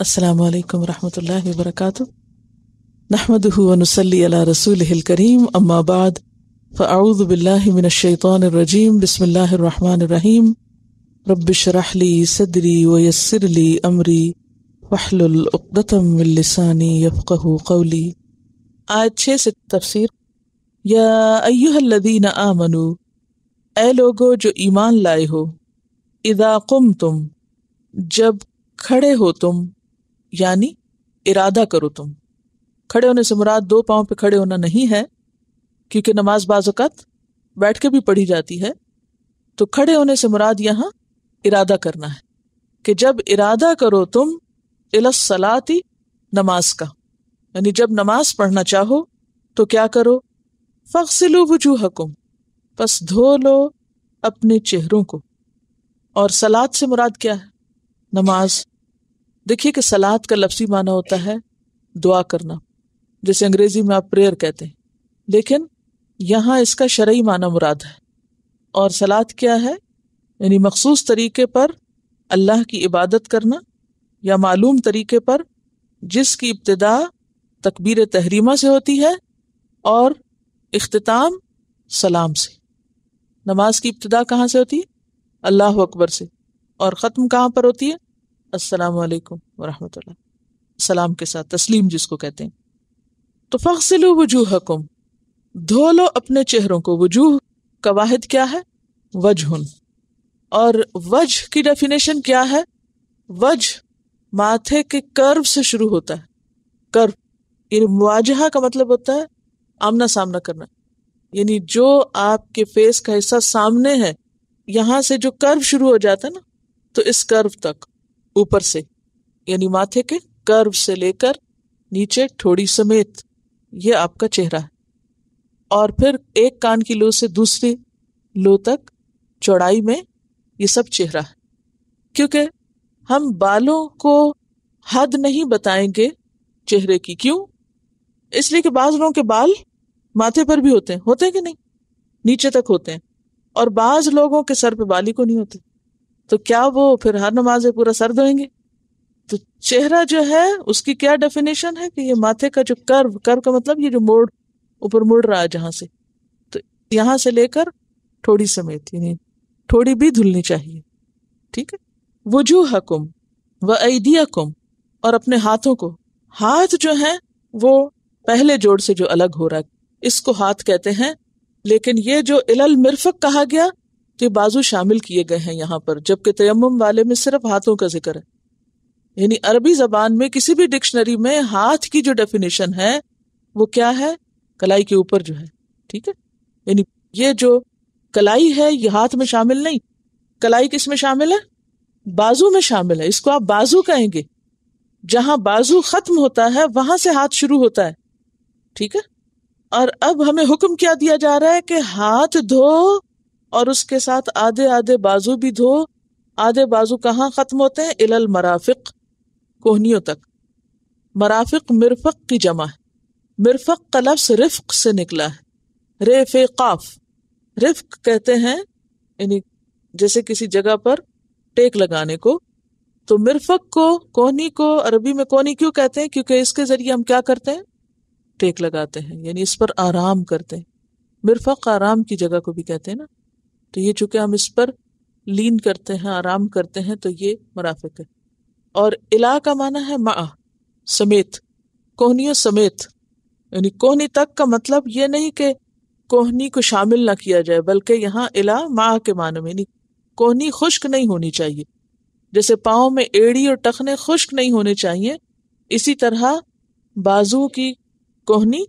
असलकम वरहमल वरक नहमदनसली रसूल करीम अम्माबाद फ़ाऊदबिल्लिमिनशैतरजीम बसमीम रबशरहली सदरी वयसरली अमरी वहलतमसानी यफ़क़ कौली आज छः से तफसर यादीन आमनु ए लोगो जो ईमान लाए हो इदा कुम तुम जब खड़े हो तुम यानी इरादा करो तुम खड़े होने से मुराद दो पाँव पे खड़े होना नहीं है क्योंकि नमाज बाज़त बैठ के भी पढ़ी जाती है तो खड़े होने से मुराद यहाँ इरादा करना है कि जब इरादा करो तुम इलसलाती नमाज का यानी जब नमाज पढ़ना चाहो तो क्या करो फ़सिलु वजू हकुम बस धो लो अपने चेहरों को और सलाद से मुराद क्या है नमाज देखिए कि सलाद का लफ्सी माना होता है दुआ करना जैसे अंग्रेजी में आप प्रेयर कहते हैं लेकिन यहाँ इसका शरय माना मुराद है और सलाद क्या है यानी मखसूस तरीके पर अल्लाह की इबादत करना या मालूम तरीके पर जिसकी इब्तदा तकबीर तहरीमा से होती है और अख्ताम सलाम से नमाज की इब्तदा कहाँ से होती है अल्लाह अकबर से और ख़त्म कहाँ पर होती है अस्सलाम वालेकुम वरहमतुल्लाह सलाम के साथ तस्लीम जिसको कहते हैं तो फ़सिलु वजूह धो लो अपने चेहरों को वजूह का वाहिद क्या है वजहन और वजह की डेफिनेशन क्या है वजह माथे के कर्व से शुरू होता है कर्व यानी मुआजहा का मतलब होता है आमना सामना करना यानी जो आपके फेस का हिस्सा सामने है यहां से जो कर्व शुरू हो जाता है ना तो इस कर्व तक ऊपर से यानी माथे के कर्व से लेकर नीचे ठोड़ी समेत ये आपका चेहरा है और फिर एक कान की लो से दूसरी लो तक चौड़ाई में ये सब चेहरा है क्योंकि हम बालों को हद नहीं बताएंगे चेहरे की क्यों इसलिए कि बाज लोगों के बाल माथे पर भी होते हैं होते हैं कि नहीं नीचे तक होते हैं और बाज लोगों के सर पे बाली को नहीं होते तो क्या वो फिर हर नमाज पूरा सर धोएंगे तो चेहरा जो है उसकी क्या डेफिनेशन है कि ये माथे का जो कर्व कर्व का मतलब ये जो मोड़ ऊपर मुड़ रहा है जहां से तो यहां से लेकर थोड़ी समेत यानी थोड़ी भी धुलनी चाहिए ठीक है वजू हकुम व ऐदिया कुम और अपने हाथों को हाथ जो है वो पहले जोड़ से जो अलग हो रहा है इसको हाथ कहते हैं लेकिन ये जो इलल मिरफक कहा गया तो बाजू शामिल किए गए हैं यहाँ पर जबकि तयम वाले में सिर्फ हाथों का जिक्र है यानी अरबी जबान में किसी भी डिक्शनरी में हाथ की जो डेफिनेशन है वो क्या है कलाई के ऊपर जो है ठीक है यानी ये जो कलाई है ये हाथ में शामिल नहीं कलाई किस में शामिल है बाजू में शामिल है इसको आप बाजू कहेंगे जहां बाजू खत्म होता है वहां से हाथ शुरू होता है ठीक है और अब हमें हुक्म क्या दिया जा रहा है कि हाथ धो और उसके साथ आधे आधे बाजू भी धो आधे बाजू कहाँ खत्म होते हैं इलल मराफिक कोहनियों तक मराफिक मिरफक की जमा है मिरफक का लफ्स रिफ्क से निकला है रेफ काफ रिफ्क कहते हैं यानी जैसे किसी जगह पर टेक लगाने को तो मिरफक को कोहनी को अरबी में कोहनी क्यों कहते हैं क्योंकि इसके जरिए हम क्या करते हैं टेक लगाते हैं यानी इस पर आराम करते हैं मिरफक आराम की जगह को भी कहते हैं ना तो ये चूंकि हम इस पर लीन करते हैं आराम करते हैं तो ये मुराफिक है और इला का माना है मा समेत कोहनियों समेत यानी कोहनी तक का मतलब ये नहीं कि कोहनी को शामिल ना किया जाए बल्कि यहाँ इला मा के माने में यानी कोहनी खुश्क नहीं होनी चाहिए जैसे पाओ में एड़ी और टखने खुश्क नहीं होने चाहिए इसी तरह बाजू की कोहनी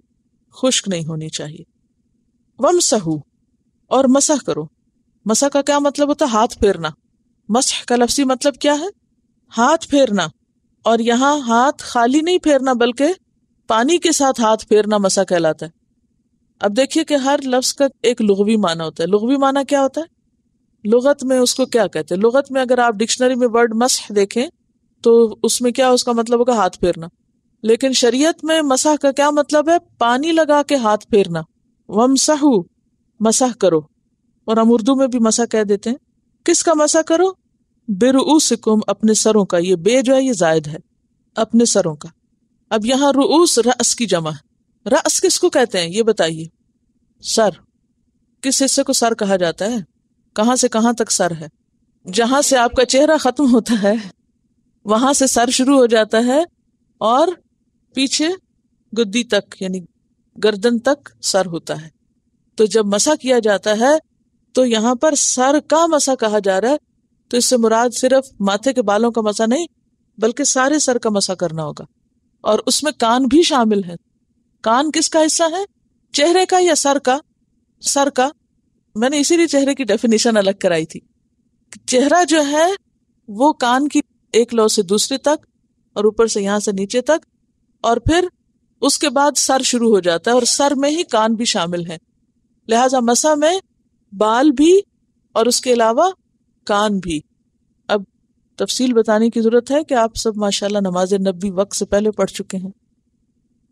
खुश्क नहीं होनी चाहिए वम सहू और मसह करो मसा का क्या मतलब होता है हाथ फेरना मसह का लफ्सी मतलब क्या है हाथ फेरना और यहाँ हाथ खाली नहीं फेरना बल्कि पानी के साथ हाथ फेरना मसा कहलाता है अब देखिए कि हर लफ्ज का एक लुगवी माना होता है लुगवी माना क्या होता है लुगत में उसको क्या कहते हैं लुगत में अगर आप डिक्शनरी में वर्ड मसह देखें तो उसमें क्या उसका मतलब होगा हाथ फेरना लेकिन शरीयत में मसाह का क्या मतलब है पानी लगा के हाथ फेरना वमसहू मसाह करो और हम उर्दू में भी मसा कह देते हैं किसका मसा करो बेरूसिकुम अपने सरों का ये बे जो है ये जायद है अपने सरों का अब यहां रूस रस की जमा है रस किसको कहते हैं ये बताइए सर किस हिस्से को सर कहा जाता है कहां से कहां तक सर है जहां से आपका चेहरा खत्म होता है वहां से सर शुरू हो जाता है और पीछे गुद्दी तक यानी गर्दन तक सर होता है तो जब मसा किया जाता है तो यहाँ पर सर का मसा कहा जा रहा है तो इससे मुराद सिर्फ माथे के बालों का मसा नहीं बल्कि सारे सर का मसा करना होगा और उसमें कान भी शामिल है कान किसका हिस्सा है चेहरे का या सर का सर का मैंने इसीलिए चेहरे की डेफिनेशन अलग कराई थी चेहरा जो है वो कान की एक लो से दूसरे तक और ऊपर से यहां से नीचे तक और फिर उसके बाद सर शुरू हो जाता है और सर में ही कान भी शामिल है लिहाजा मसा में बाल भी और उसके अलावा कान भी अब तफसील बताने की ज़रूरत है कि आप सब माशाल्लाह नमाज नबी वक्त से पहले पढ़ चुके हैं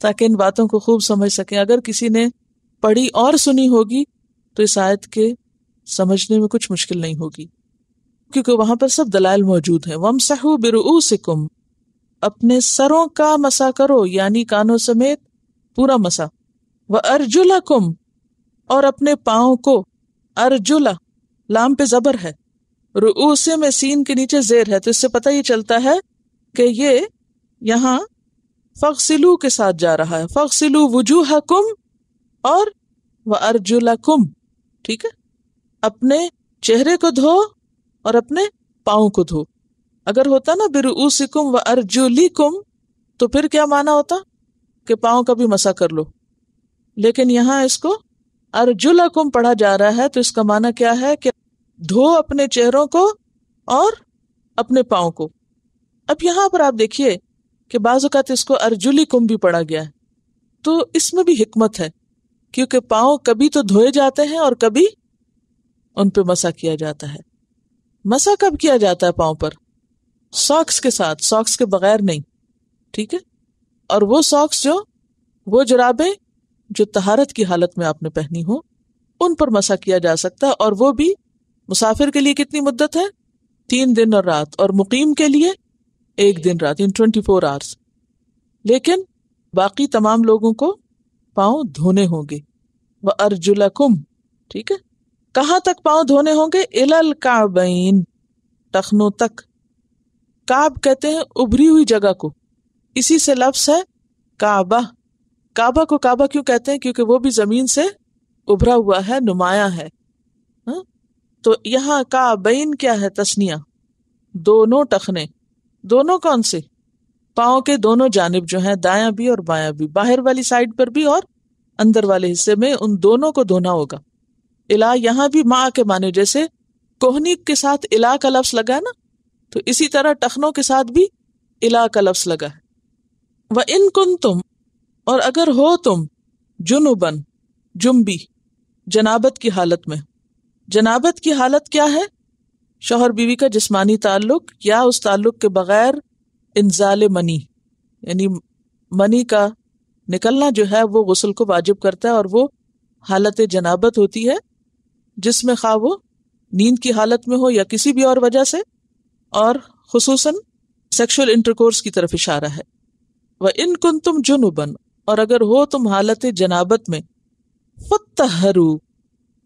ताकि इन बातों को खूब समझ सकें अगर किसी ने पढ़ी और सुनी होगी तो इस आयत के समझने में कुछ मुश्किल नहीं होगी क्योंकि वहां पर सब दलाल मौजूद हैं वम सहु बिरुसिकुम अपने सरों का मसा करो यानी कानों समेत पूरा मसा व अर्जुला कुम और अपने पाओ को अर्जुला लाम पे जबर है रूसे में सीन के नीचे जेर है तो इससे पता ही चलता है कि ये यहाँ फ़क्सिलू के साथ जा रहा है फ़क्सिलू वजूह कुम और वह अर्जुला कुम ठीक है अपने चेहरे को धो और अपने पाओ को धो अगर होता ना बिरुसिकुम व कुम तो फिर क्या माना होता कि पाओ का भी मसा कर लो लेकिन यहां इसको अर्जुलकुम पढ़ा जा रहा है तो इसका माना क्या है कि धो अपने चेहरों को और अपने पाओ को अब यहां पर आप देखिए कि बाजुकात इसको अर्जुली कुंभ भी पढ़ा गया है तो इसमें भी हिकमत है क्योंकि पाओ कभी तो धोए जाते हैं और कभी उन पे मसा किया जाता है मसा कब किया जाता है पाओ पर सॉक्स के साथ सॉक्स के बगैर नहीं ठीक है और वो सॉक्स जो वो जुराबें जो तहारत की हालत में आपने पहनी हो उन पर मसा किया जा सकता है और वो भी मुसाफिर के लिए कितनी मुद्दत है तीन दिन और रात और मुकीम के लिए एक दिन रात इन ट्वेंटी फोर आवर्स लेकिन बाकी तमाम लोगों को पाँव धोने होंगे व अर्जुला कुम ठीक है कहाँ तक पाँव धोने होंगे इलल काबईन टखनों तक काब कहते हैं उभरी हुई जगह को इसी से लफ्स है काबा काबा को काबा क्यों कहते हैं क्योंकि वो भी जमीन से उभरा हुआ है नुमाया है हा? तो यहाँ काबैन क्या है तस्निया दोनों टखने दोनों कौन से पाओ के दोनों जानब जो है दाया भी और बाया भी बाहर वाली साइड पर भी और अंदर वाले हिस्से में उन दोनों को धोना होगा इला यहां भी माँ के माने जैसे कोहनी के साथ इला का लफ्स लगा है ना तो इसी तरह टखनों के साथ भी इला का लफ्स लगा है वह इन कुन तुम और अगर हो तुम जुनुबन जुम्बी जनाबत की हालत में जनाबत की हालत क्या है शोहर बीवी का जिस्मानी ताल्लुक या उस ताल्लुक के बगैर इंजाल मनी यानी मनी का निकलना जो है वो गसल को वाजिब करता है और वो हालत जनाबत होती है जिसमें खा वो नींद की हालत में हो या किसी भी और वजह से और खसूस सेक्शुअल इंटरकोर्स की तरफ इशारा है वह इनकुन तुम जुनुबन और अगर हो तुम हालत जनाबत में फतहरू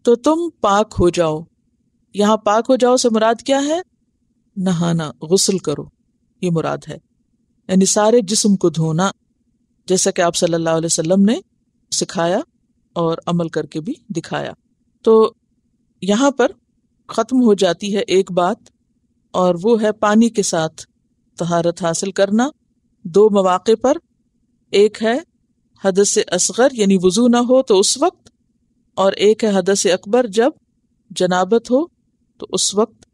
तो तुम पाक हो जाओ यहाँ पाक हो जाओ से मुराद क्या है नहाना गसल करो ये मुराद है यानी सारे जिस्म को धोना जैसा कि आप सल्लल्लाहु अलैहि वसल्लम ने सिखाया और अमल करके भी दिखाया तो यहां पर ख़त्म हो जाती है एक बात और वो है पानी के साथ तहारत हासिल करना दो मौाक़े पर एक है हदस असगर यानी वजू ना हो तो उस वक्त और एक है हदस अकबर जब जनाबत हो तो उस वक्त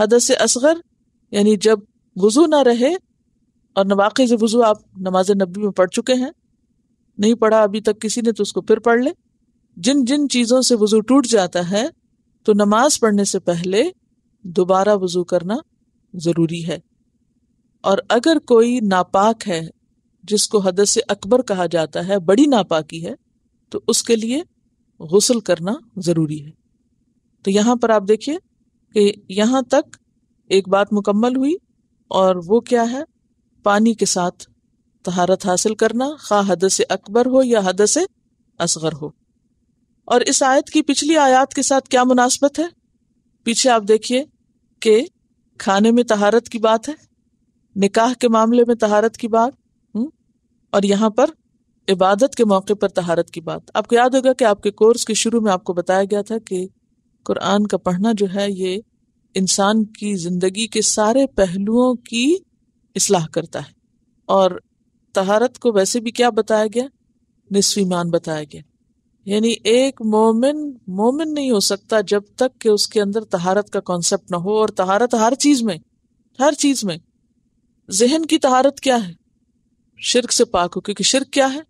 हदस असगर यानी जब वजू ना रहे और नवाक़ वजू आप नमाज नबी में पढ़ चुके हैं नहीं पढ़ा अभी तक किसी ने तो उसको फिर पढ़ ले जिन जिन चीज़ों से वजू टूट जाता है तो नमाज पढ़ने से पहले दोबारा वजू करना ज़रूरी है और अगर कोई नापाक है जिसको हद से अकबर कहा जाता है बड़ी नापाकी है तो उसके लिए गसल करना ज़रूरी है तो यहाँ पर आप देखिए कि यहाँ तक एक बात मुकम्मल हुई और वो क्या है पानी के साथ तहारत हासिल करना खा हद से अकबर हो या हद से असगर हो और इस आयत की पिछली आयत के साथ क्या मुनासबत है पीछे आप देखिए कि खाने में तहारत की बात है निकाह के मामले में तहारत की बात और यहाँ पर इबादत के मौके पर तहारत की बात आपको याद होगा कि आपके कोर्स के शुरू में आपको बताया गया था कि कुरान का पढ़ना जो है ये इंसान की ज़िंदगी के सारे पहलुओं की इसलाह करता है और तहारत को वैसे भी क्या बताया गया निस्वीमान बताया गया यानी एक मोमिन मोमिन नहीं हो सकता जब तक कि उसके अंदर तहारत का कॉन्सेप्ट ना हो और तहारत हर चीज में हर चीज में जहन की तहारत क्या है शिरक से पाक हो क्योंकि शिरक क्या है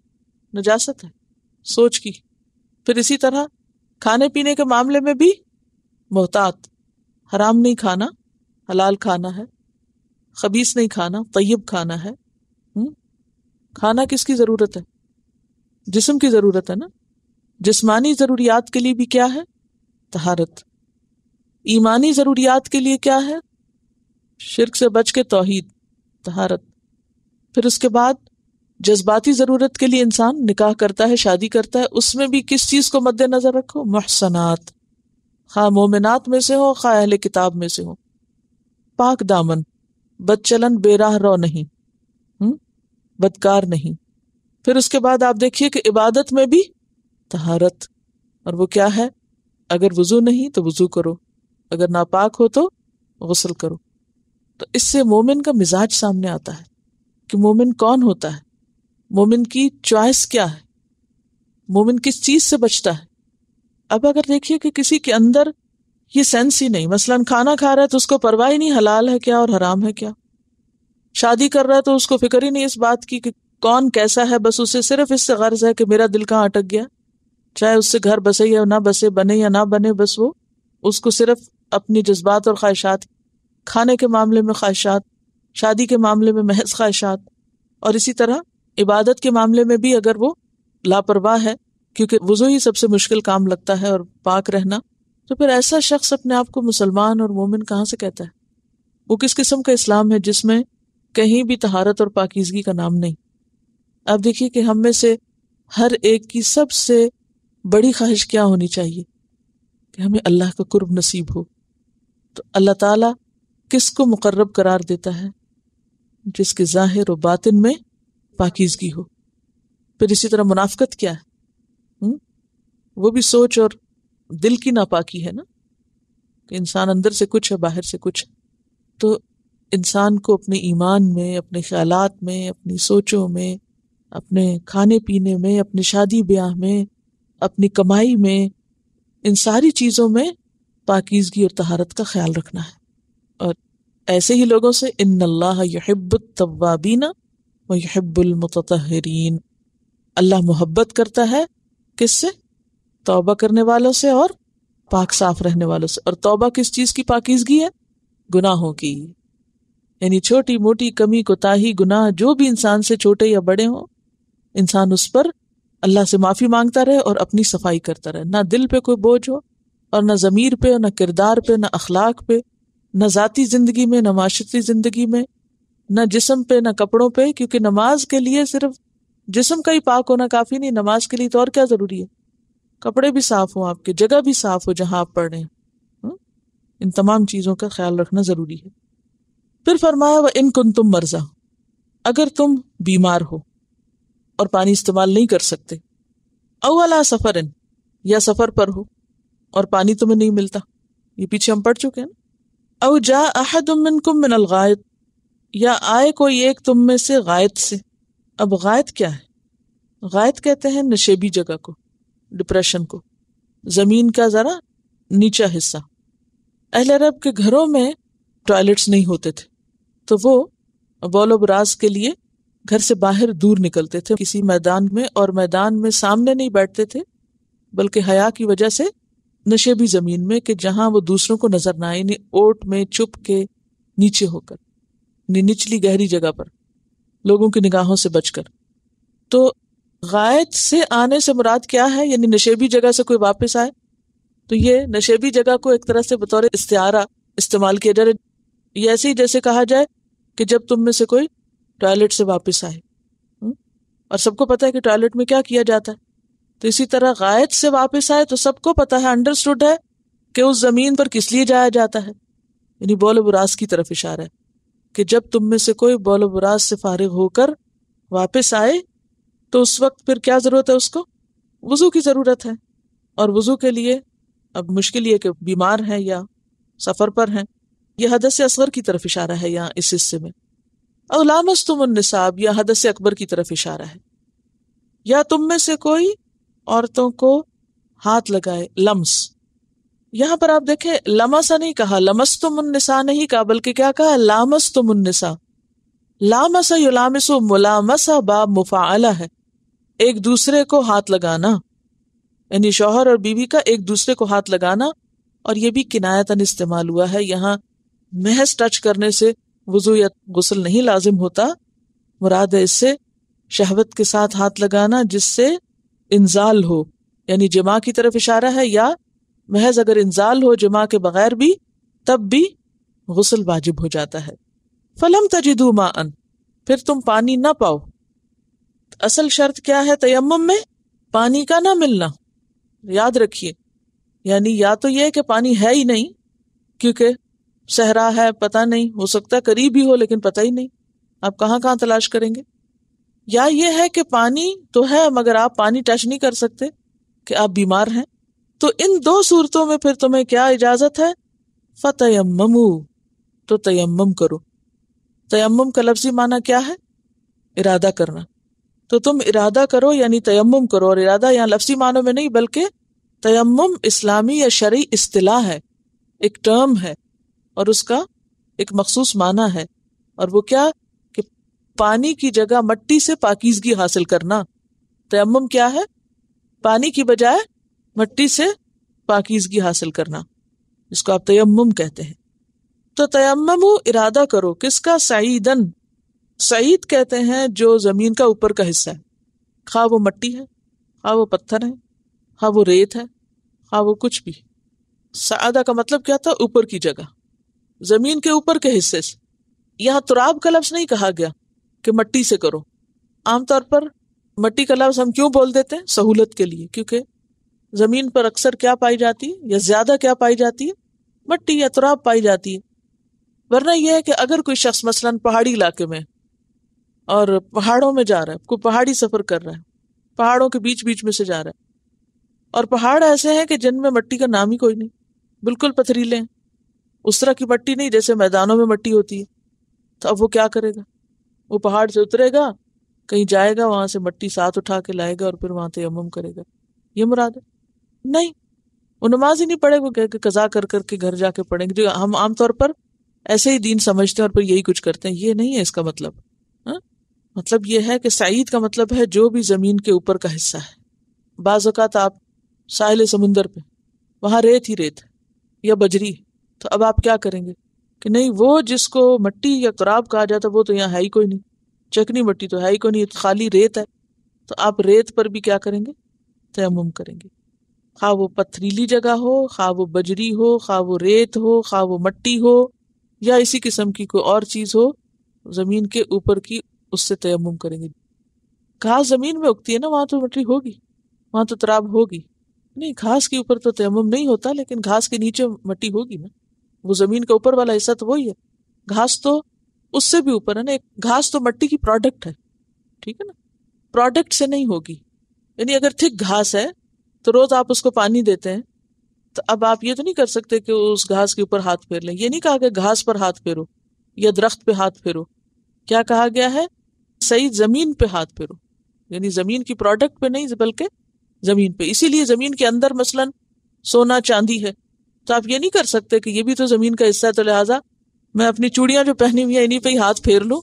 नजासत है सोच की फिर इसी तरह खाने पीने के मामले में भी मोहतात हराम नहीं खाना हलाल खाना है खबीस नहीं खाना तयब खाना है हुँ? हम्म? खाना किसकी ज़रूरत है जिसम की ज़रूरत है ना जिसमानी ज़रूरियात के लिए भी क्या है तहारत ईमानी ज़रूरियात के लिए क्या है शिरक से बच के तोहद तहारत फिर उसके बाद जज्बाती ज़रूरत के लिए इंसान निकाह करता है शादी करता है उसमें भी किस चीज़ को मद्देनज़र रखो महसनात खा हाँ, मोमिनात में से हो खा हाँ, अहले किताब में से हो पाक दामन बदचलन बेराह रो नहीं हुँ? हम्म? बदकार नहीं फिर उसके बाद आप देखिए कि इबादत में भी तहारत और वो क्या है अगर वजू नहीं तो वजू करो अगर नापाक हो तो गसल करो तो इससे मोमिन का मिजाज सामने आता है कि मोमिन कौन होता है मोमिन की चॉइस क्या है मोमिन किस चीज से बचता है अब अगर देखिए कि किसी के अंदर ये सेंस ही नहीं मसलन खाना खा रहा है तो उसको परवाह ही नहीं हलाल है क्या और हराम है क्या शादी कर रहा है तो उसको फिक्र ही नहीं इस बात की कि कौन कैसा है बस उसे सिर्फ इससे गर्ज है कि मेरा दिल कहाँ अटक गया चाहे उससे घर बसे या ना बसे बने या ना बने बस वो उसको सिर्फ अपनी जज्बात और ख्वाहिशात खाने के मामले में ख्वाहिशात शादी के मामले में महज ख्वाहिशात और इसी तरह इबादत के मामले में भी अगर वो लापरवाह है क्योंकि वजू ही सबसे मुश्किल काम लगता है और पाक रहना तो फिर ऐसा शख्स अपने आप को मुसलमान और मोमिन कहाँ से कहता है वो किस किस्म का इस्लाम है जिसमें कहीं भी तहारत और पाकिजगी का नाम नहीं अब देखिए कि हम में से हर एक की सबसे बड़ी ख्वाहिश क्या होनी चाहिए कि हमें अल्लाह का कुर्ब नसीब हो तो अल्लाह ताला किसको मुकर्रब करार देता है जिसके जाहिर और बातिन में पाकिजगी हो फिर इसी तरह मुनाफ्त क्या है हुँ? हम्म? वो भी सोच और दिल की नापाकी है ना कि इंसान अंदर से कुछ है बाहर से कुछ तो इंसान को अपने ईमान में अपने ख्याल में अपनी सोचों में अपने खाने पीने में अपने शादी ब्याह में अपनी कमाई में इन सारी चीज़ों में पाकिजगी और तहारत का ख्याल रखना है और ऐसे ही लोगों से इन अल्लाह यहिब्बतवाबीना व अल्लाह मोहब्बत करता है किससे तौबा करने वालों से और पाक साफ रहने वालों से और तौबा किस चीज़ की पाकिजगी है गुनाहों की यानी छोटी मोटी कमी कोताही गुनाह जो भी इंसान से छोटे या बड़े हों इंसान उस पर अल्लाह से माफ़ी मांगता रहे और अपनी सफाई करता रहे ना दिल पे कोई बोझ हो और ना ज़मीर पे ना किरदार पे ना अखलाक पे न ज़ाती ज़िंदगी में न माशरती ज़िंदगी में न जिसम पे न कपड़ों पे क्योंकि नमाज के लिए सिर्फ जिसम का ही पाक होना काफ़ी नहीं नमाज के लिए तो और क्या ज़रूरी है कपड़े भी साफ़ हों आपके जगह भी साफ़ हो जहाँ आप पढ़ रहे हैं हम्म? इन तमाम चीज़ों का ख्याल रखना ज़रूरी है फिर फरमाया वह इन कुन तुम मर्जा अगर तुम बीमार हो और पानी इस्तेमाल नहीं कर सकते अवला सफ़र इन या सफ़र पर हो और पानी तुम्हें नहीं मिलता ये पीछे हम पढ़ चुके हैं ना औ जा अहदुम मिनकुम या आए कोई एक तुम में से गायत से अब गायत क्या है गायत कहते हैं नशेबी जगह को डिप्रेशन को ज़मीन का ज़रा नीचा हिस्सा अहल अरब के घरों में टॉयलेट्स नहीं होते थे तो वो बोलो बराज के लिए घर से बाहर दूर निकलते थे किसी मैदान में और मैदान में सामने नहीं बैठते थे बल्कि हया की वजह से नशे भी जमीन में कि जहां वो दूसरों को नजर ना आए ओट में चुप के नीचे होकर निचली गहरी जगह पर लोगों की निगाहों से बचकर तो गायत से आने से मुराद क्या है यानी नशेबी जगह से कोई वापस आए तो ये नशेबी जगह को एक तरह से बतौर इस्तारा इस्तेमाल किया जा रहा है ऐसे ही जैसे कहा जाए कि जब तुम में से कोई टॉयलेट से वापस आए हम्म? और सबको पता है कि टॉयलेट में क्या किया जाता है तो इसी तरह गायत से वापस आए तो सबको पता है अंडरस्टूड है कि उस जमीन पर किस लिए जाया जाता है यानी बोल बुरास की तरफ इशारा है कि जब तुम में से कोई बोल बुरास से फारिग होकर वापस आए तो उस वक्त फिर क्या जरूरत है उसको वजू की जरूरत है और वजू के लिए अब मुश्किल ये कि बीमार है या सफर पर है यह हदस असगर की तरफ इशारा है यहाँ इस हिस्से में अगलामस तुम निसाब या हदस अकबर की तरफ इशारा है या तुम में से कोई औरतों को हाथ लगाए लम्स यहां पर आप देखें लमसा नहीं कहा लमस तो मुन्निसा नहीं कहा बल्कि क्या कहा लामस तो मुन्निसा लामसा युलामसो मुलामसा बाब मुफाला है एक दूसरे को हाथ लगाना यानी शोहर और बीवी का एक दूसरे को हाथ लगाना और ये भी किनायतन इस्तेमाल हुआ है यहाँ महज टच करने से वजू या गसल नहीं लाजिम होता मुराद है इससे शहवत के साथ हाथ लगाना जिससे इंजाल हो यानी जमा की तरफ इशारा है या महज अगर इंजाल हो जमा के बगैर भी तब भी गसल वाजिब हो जाता है फलम तजिदू अन फिर तुम पानी ना पाओ असल शर्त क्या है तयम में पानी का ना मिलना याद रखिए यानी या तो यह कि पानी है ही नहीं क्योंकि सहरा है पता नहीं हो सकता करीब ही हो लेकिन पता ही नहीं आप कहाँ कहाँ तलाश करेंगे या ये है कि पानी तो है मगर आप पानी टच नहीं कर सकते कि आप बीमार हैं तो इन दो सूरतों में फिर तुम्हें क्या इजाजत है फतयम तो तयम करो तयम का लफ्जी माना क्या है इरादा करना तो तुम इरादा करो यानी तयम करो और इरादा यहाँ लफ्जी मानों में नहीं बल्कि तयम इस्लामी या शर् अतलाह है एक टर्म है और उसका एक मखसूस माना है और वो क्या पानी की जगह मट्टी से पाकिजगी हासिल करना तयम क्या है पानी की बजाय मट्टी से पाकिजगी हासिल करना इसको आप तयम कहते हैं तो तयम इरादा करो किसका सईदन सईद कहते हैं जो जमीन का ऊपर का हिस्सा है खा वो मट्टी है खा वो पत्थर है खा वो रेत है खा वो कुछ भी सादा का मतलब क्या था ऊपर की जगह जमीन के ऊपर के हिस्से से यहां तुराब का लफ्ज नहीं कहा गया कि मट्टी से करो आमतौर पर मट्टी का लफ्ज़ हम क्यों बोल देते हैं सहूलत के लिए क्योंकि ज़मीन पर अक्सर क्या पाई जाती है या ज़्यादा क्या पाई जाती है मट्टी या तुराब पाई जाती है वरना यह है कि अगर कोई शख्स मसलन पहाड़ी इलाके में और पहाड़ों में जा रहा है कोई पहाड़ी सफ़र कर रहा है पहाड़ों के बीच बीच में से जा रहा है और पहाड़ ऐसे हैं कि जिनमें मट्टी का नाम ही कोई नहीं बिल्कुल पथरीले हैं उस तरह की मट्टी नहीं जैसे मैदानों में मट्टी होती है तो अब वो क्या करेगा वो पहाड़ से उतरेगा कहीं जाएगा वहां से मट्टी साथ उठा के लाएगा और फिर वहां तयम करेगा ये मुराद है नहीं वो नमाज ही नहीं पढ़ेगा कह के कजा कर करके घर जाके पढ़ेंगे जो हम आमतौर पर ऐसे ही दीन समझते हैं और फिर यही कुछ करते हैं ये नहीं है इसका मतलब हा? मतलब ये है कि सईद का मतलब है जो भी ज़मीन के ऊपर का हिस्सा है बाज़ात आप साहिल समुंदर पे वहां रेत ही रेत या बजरी तो अब आप क्या करेंगे कि नहीं वो जिसको मट्टी या तराब कहा जाता वो तो यहाँ है ही कोई नहीं चकनी मट्टी तो है ही कोई नहीं तो खाली रेत है तो आप रेत पर भी क्या करेंगे तयम करेंगे खा वो पथरीली जगह हो खा वो बजरी हो खा वो रेत हो खा वो मट्टी हो या इसी किस्म की कोई और चीज हो जमीन के ऊपर की उससे तयम करेंगे घास जमीन में उगती है ना वहां तो मट्टी होगी वहां तो तराब होगी नहीं घास के ऊपर तो तयम नहीं होता लेकिन घास के नीचे मट्टी होगी ना वो जमीन का ऊपर वाला हिस्सा तो वही है घास तो उससे भी ऊपर है ना घास तो मट्टी की प्रोडक्ट है ठीक है ना प्रोडक्ट से नहीं होगी यानी अगर थिक घास है तो रोज आप उसको पानी देते हैं तो अब आप ये तो नहीं कर सकते कि उस घास के ऊपर हाथ फेर लें ये नहीं कहा कि घास पर हाथ फेरो या दरख्त पे हाथ फेरो क्या कहा गया है सही जमीन पे हाथ फेरो यानी जमीन की प्रोडक्ट पे नहीं बल्कि जमीन पे इसीलिए जमीन के अंदर मसलन सोना चांदी है तो आप ये नहीं कर सकते कि ये भी तो जमीन का हिस्सा है तो लिहाजा मैं अपनी चूड़ियां जो पहनी हुई है इन्हीं पर ही हाथ फेर लूँ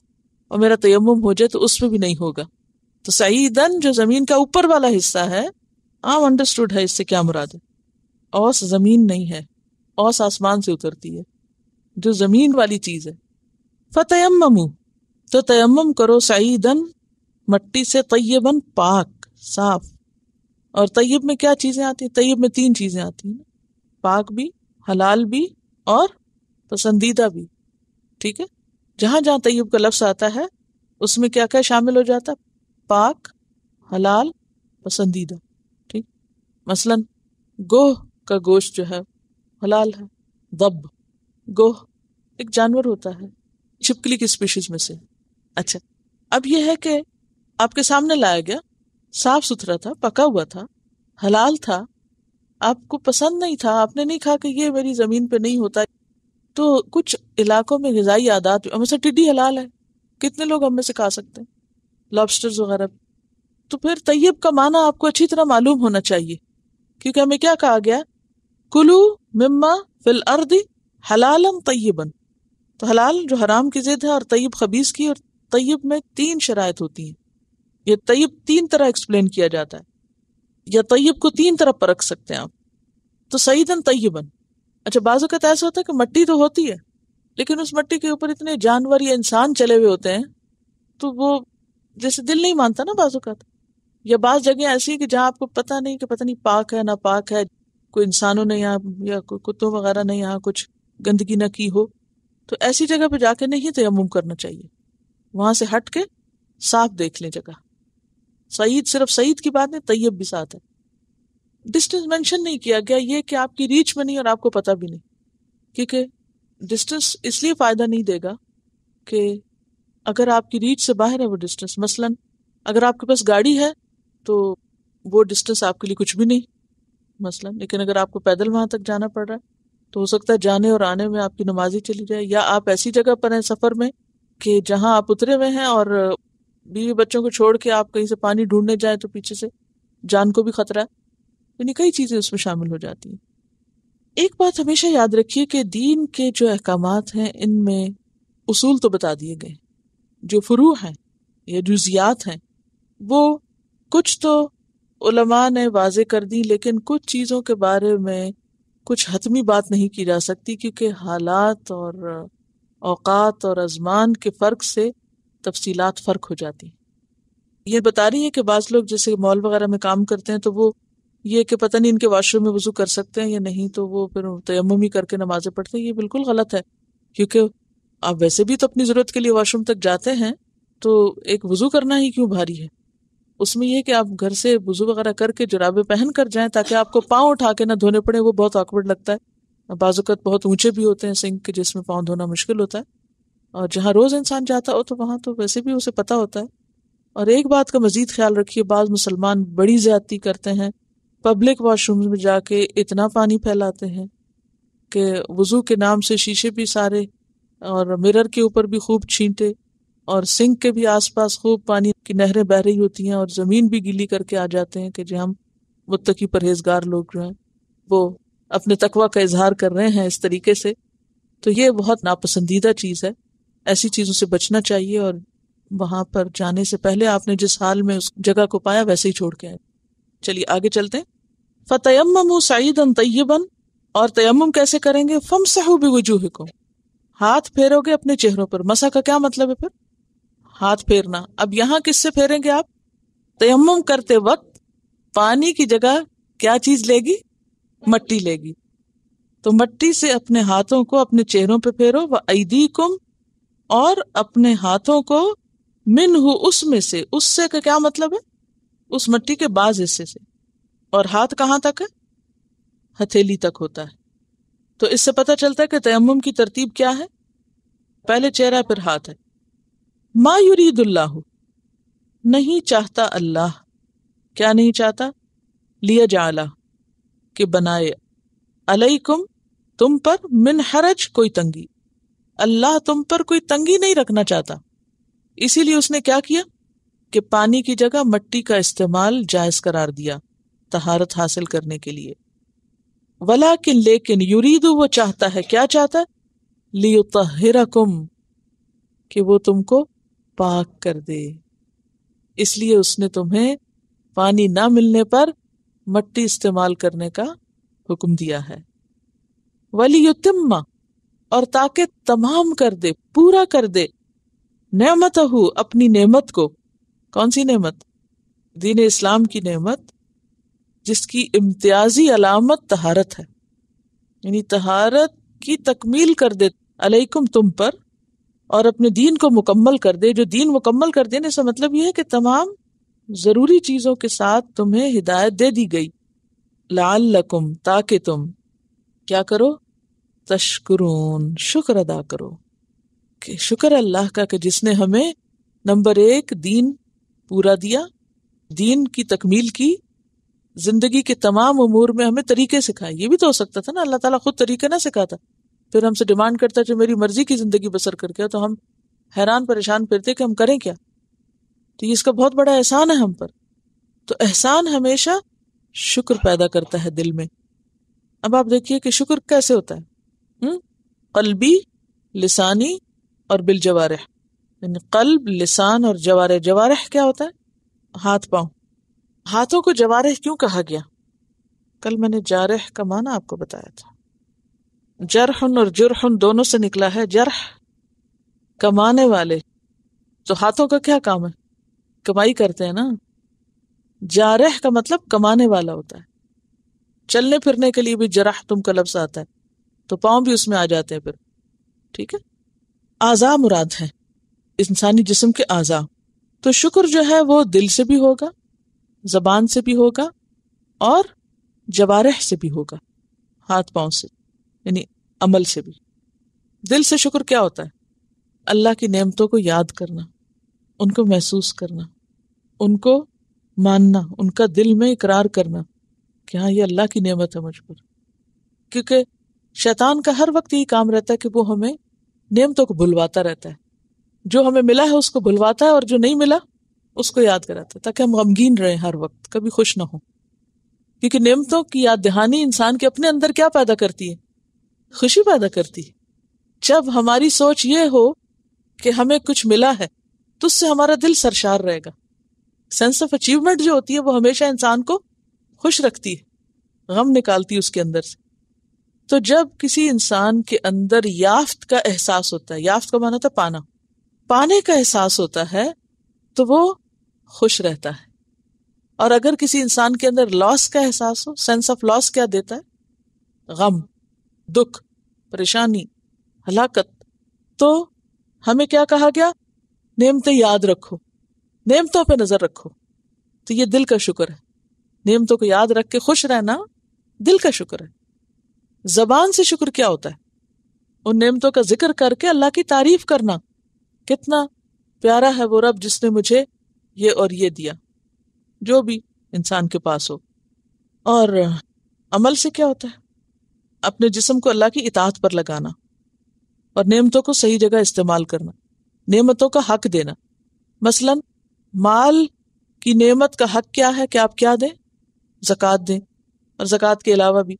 और मेरा तयम हो जाए तो उसमें भी नहीं होगा तो सही सईदन जो जमीन का ऊपर वाला हिस्सा है आम अंडरस्टूड है इससे क्या मुराद है औस जमीन नहीं है औस आसमान से उतरती है जो जमीन वाली चीज है फतयमू तो तयम करो सही सईदन मट्टी से तयबन पाक साफ और तयब में क्या चीजें आती है तयब में तीन चीजें आती हैं पाक भी हलाल भी और पसंदीदा भी ठीक है जहां जहां तय्यब का लफ्स आता है उसमें क्या क्या शामिल हो जाता है पाक हलाल पसंदीदा ठीक मसलन गोह का गोश्त जो है हलाल है दब गोह एक जानवर होता है छिपकली की स्पीशीज में से अच्छा अब यह है कि आपके सामने लाया गया साफ सुथरा था पका हुआ था हलाल था आपको पसंद नहीं था आपने नहीं खा कि ये मेरी ज़मीन पे नहीं होता तो कुछ इलाकों में गजाई आदात हमेशा टिड्डी हलाल है कितने लोग हमें से खा सकते हैं लॉबस्टर्स वगैरह तो फिर तैयब का माना आपको अच्छी तरह मालूम होना चाहिए क्योंकि हमें क्या कहा गया कुलू मिम्मा फिल अर्दी हलालम तयबन तो हलाल जो हराम की जिद है और तयब खबीज की और तयब में तीन शराय होती हैं ये तयब तीन तरह एक्सप्लेन किया जाता है या तयब को तीन तरफ पर रख सकते हैं आप तो सईदन तयबन अच्छा बाजू का तो ऐसा होता है कि मट्टी तो होती है लेकिन उस मट्टी के ऊपर इतने जानवर या इंसान चले हुए होते हैं तो वो जैसे दिल नहीं मानता ना बाजू का तो। या बाज जगह ऐसी है कि जहां आपको पता नहीं कि पता नहीं पाक है ना पाक है कोई इंसानों ने यहाँ या कोई कुत्तों वगैरह ने यहाँ कुछ गंदगी ना की हो तो ऐसी जगह पर जाके नहीं तयम करना चाहिए वहां से हट के साफ देख लें जगह सईद सिर्फ सईद की बात नहीं तैयब भी साथ है डिस्टेंस मेंशन नहीं किया गया ये कि आपकी रीच में नहीं और आपको पता भी नहीं क्योंकि डिस्टेंस इसलिए फ़ायदा नहीं देगा कि अगर आपकी रीच से बाहर है वो डिस्टेंस मसलन अगर आपके पास गाड़ी है तो वो डिस्टेंस आपके लिए कुछ भी नहीं मसलन लेकिन अगर आपको पैदल वहां तक जाना पड़ रहा है तो हो सकता है जाने और आने में आपकी नमाजी चली जाए या आप ऐसी जगह पर हैं सफ़र में कि जहां आप उतरे हुए हैं और बीवी बच्चों को छोड़ के आप कहीं से पानी ढूंढने जाए तो पीछे से जान को भी खतरा है यानी कई चीज़ें उसमें शामिल हो जाती हैं एक बात हमेशा याद रखिए कि दीन के जो अहकाम हैं इनमें उसूल तो बता दिए गए जो फ्रू हैं या जुजियात हैं वो कुछ तो उलमा ने वाजे कर दी लेकिन कुछ चीज़ों के बारे में कुछ हतमी बात नहीं की जा सकती क्योंकि हालात और औकात और अजमान के फ़र्क से तफसीलात फ़र्क हो जाती ये बता रही है कि बाज़ लोग जैसे मॉल वगैरह में काम करते हैं तो वो ये कि पता नहीं इनके वाशरूम में वज़ू कर सकते हैं या नहीं तो वो फिर तयम ही करके नमाज़ें पढ़ते हैं ये बिल्कुल गलत है क्योंकि आप वैसे भी तो अपनी ज़रूरत के लिए वाशरूम तक जाते हैं तो एक वज़ू करना ही क्यों भारी है उसमें यह कि आप घर से वज़ू वगैरह करके जुराबे पहन कर जाएं ताकि आपको पाँव उठा के ना धोने पड़े वो बहुत ऑकवर्ड लगता है बाजूकत बहुत ऊंचे भी होते हैं सिंक के जिसमें पाँव धोना मुश्किल होता है और जहाँ रोज़ इंसान जाता हो तो वहाँ तो वैसे भी उसे पता होता है और एक बात का मजीद ख्याल रखिए बाज़ मुसलमान बड़ी ज़्यादती करते हैं पब्लिक वाशरूम्स में जाके इतना पानी फैलाते हैं कि वज़ू के नाम से शीशे भी सारे और मिरर के ऊपर भी खूब छींटे और सिंक के भी आस पास खूब पानी की नहरें बह रही होती हैं और ज़मीन भी गिली करके आ जाते हैं कि जी हम मुत्तकी परहेजगार लोग जो हैं वो अपने तकवा का इजहार कर रहे हैं इस तरीके से तो ये बहुत नापसंदीदा चीज़ है ऐसी चीजों से बचना चाहिए और वहां पर जाने से पहले आपने जिस हाल में उस जगह को पाया वैसे ही छोड़ के आए चलिए आगे चलते हैं फतयम सईदन तयबन और तयम कैसे करेंगे फम साहू बेवजूह को हाथ फेरोगे अपने चेहरों पर मसा का क्या मतलब है फिर हाथ फेरना अब यहाँ किससे फेरेंगे आप तयम करते वक्त पानी की जगह क्या चीज लेगी मट्टी लेगी तो मट्टी से अपने हाथों को अपने चेहरों पर फेरो व ऐदी कुम और अपने हाथों को मिनहू उसमें से उससे का क्या मतलब है उस मट्टी के बाज हिस्से से और हाथ कहां तक है हथेली तक होता है तो इससे पता चलता है कि तयम की तरतीब क्या है पहले चेहरा फिर हाथ है मायूरीदुल्लाह नहीं चाहता अल्लाह क्या नहीं चाहता लिया जाला कि बनाए कुम तुम पर मिन हरज कोई तंगी अल्लाह तुम पर कोई तंगी नहीं रखना चाहता इसीलिए उसने क्या किया कि पानी की जगह मट्टी का इस्तेमाल जायज करार दिया तहारत हासिल करने के लिए वला किन लेकिन यूरीद वो चाहता है क्या चाहता है लियुतहिरकुम कि वो तुमको पाक कर दे इसलिए उसने तुम्हें पानी ना मिलने पर मट्टी इस्तेमाल करने का हुक्म दिया है वली युतिम्मा और ताकि तमाम कर दे पूरा कर दे नेमत अपनी नेमत को कौन सी नेमत दीन इस्लाम की नेमत जिसकी इम्तियाजी अलामत तहारत है यानी तहारत की तकमील कर दे अलैकुम तुम पर और अपने दीन को मुकम्मल कर दे जो दीन मुकम्मल कर देने से मतलब यह है कि तमाम ज़रूरी चीज़ों के साथ तुम्हें हिदायत दे दी गई लाल लकुम ताकि तुम क्या करो तशकुरून शुक्र अदा करो कि शुक्र अल्लाह का कि जिसने हमें नंबर एक दीन पूरा दिया दीन की तकमील की जिंदगी के तमाम उमूर में हमें तरीके सिखाए ये भी तो हो सकता था ना अल्लाह ताला खुद तरीके ना सिखाता फिर हमसे डिमांड करता जो मेरी मर्जी की जिंदगी बसर करके तो हम हैरान परेशान फिरते कि हम करें क्या तो ये इसका बहुत बड़ा एहसान है हम पर तो एहसान हमेशा शुक्र पैदा करता है दिल में अब आप देखिए कि शुक्र कैसे होता है हम्म, कल्बी लिसानी और बिल जवारह यानी कल्ब लिसान और जवारह जवारह क्या होता है हाथ पाओ हाथों को जवारह क्यों कहा गया कल मैंने जारह का माना आपको बताया था जरहन और जुरहन दोनों से निकला है जरह कमाने वाले तो हाथों का क्या काम है कमाई करते हैं ना जारह का मतलब कमाने वाला होता है चलने फिरने के लिए भी जराह तुम का लफ्ज आता है तो पाँव भी उसमें आ जाते हैं फिर ठीक है आज़ा मुराद है इंसानी जिसम के आज़ा तो शुक्र जो है वो दिल से भी होगा जबान से भी होगा और जवारह से भी होगा हाथ पांव से यानी अमल से भी दिल से शुक्र क्या होता है अल्लाह की नेमतों को याद करना उनको महसूस करना उनको मानना उनका दिल में इकरार करना कि हाँ ये अल्लाह की नेमत है मुझ पर क्योंकि शैतान का हर वक्त यही काम रहता है कि वो हमें नियमतों को भुलवाता रहता है जो हमें मिला है उसको भुलवाता है और जो नहीं मिला उसको याद कराता है ताकि हम गमगीन रहें हर वक्त कभी खुश ना हो क्योंकि नियमतों की याद दहानी इंसान के अपने अंदर क्या पैदा करती है खुशी पैदा करती है जब हमारी सोच ये हो कि हमें कुछ मिला है तो उससे हमारा दिल सरशार रहेगा सेंस ऑफ अचीवमेंट जो होती है वो हमेशा इंसान को खुश रखती है गम निकालती है उसके अंदर से तो जब किसी इंसान के अंदर याफ्त का एहसास होता है याफ्त का माना था पाना पाने का एहसास होता है तो वो खुश रहता है और अगर किसी इंसान के अंदर लॉस का एहसास हो सेंस ऑफ लॉस क्या देता है गम दुख परेशानी हलाकत तो हमें क्या कहा गया नेमते याद रखो नेमतों पे नजर रखो तो ये दिल का शुक्र है नेमतों को याद रख के खुश रहना दिल का शुक्र है जबान से शुक्र क्या होता है उन नेमतों का जिक्र करके अल्लाह की तारीफ करना कितना प्यारा है वो रब जिसने मुझे ये और ये दिया जो भी इंसान के पास हो और अमल से क्या होता है अपने जिस्म को अल्लाह की इतात पर लगाना और नेमतों को सही जगह इस्तेमाल करना नेमतों का हक देना मसलन माल की नेमत का हक क्या है कि आप क्या दें जक़ात दें और जक़ात के अलावा भी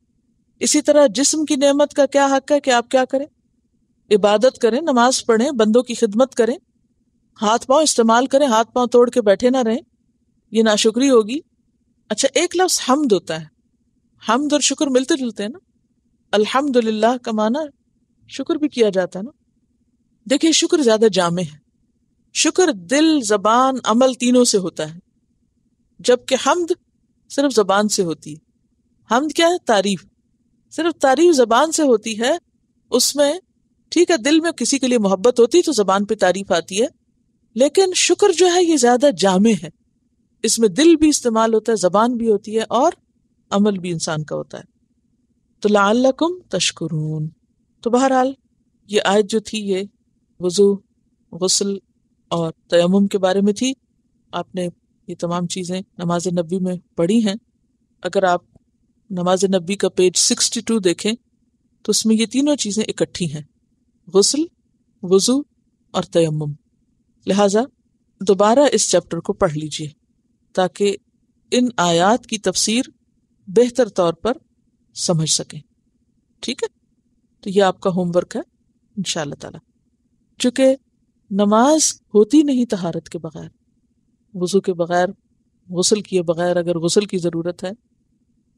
इसी तरह जिस्म की नेमत का क्या हक है कि आप क्या करें इबादत करें नमाज पढ़ें बंदों की खिदमत करें हाथ पांव इस्तेमाल करें हाथ पांव तोड़ के बैठे ना रहें ये नाशुक्री होगी अच्छा एक लफ्ज हमद होता है हमद और शुक्र मिलते जुलते हैं ना अल्हम्दुलिल्लाह का माना शुक्र भी किया जाता है ना देखिए शुक्र ज्यादा जामे है शुक्र दिल जबान अमल तीनों से होता है जबकि हमद सिर्फ जबान से होती है हमद क्या है तारीफ सिर्फ तारीफ जबान से होती है उसमें ठीक है दिल में किसी के लिए मोहब्बत होती है तो जबान पे तारीफ आती है लेकिन शुक्र जो है ये ज्यादा जामे है इसमें दिल भी इस्तेमाल होता है जबान भी होती है और अमल भी इंसान का होता है तो लाकुम तश्करून तो बहरहाल ये आयत जो थी ये वजू गसल और तयम के बारे में थी आपने ये तमाम चीज़ें नमाज नबी में पढ़ी हैं अगर आप नमाज नबी का पेज सिक्सटी टू देखें तो उसमें ये तीनों चीज़ें इकट्ठी हैं गसल वज़ू और तयम लिहाजा दोबारा इस चैप्टर को पढ़ लीजिए ताकि इन आयात की तफसीर बेहतर तौर पर समझ सकें ठीक है तो यह आपका होमवर्क है इन ताला चूंकि नमाज होती नहीं तहारत के बगैर वज़ू के बगैर गसल किए बगैर अगर गसल की ज़रूरत है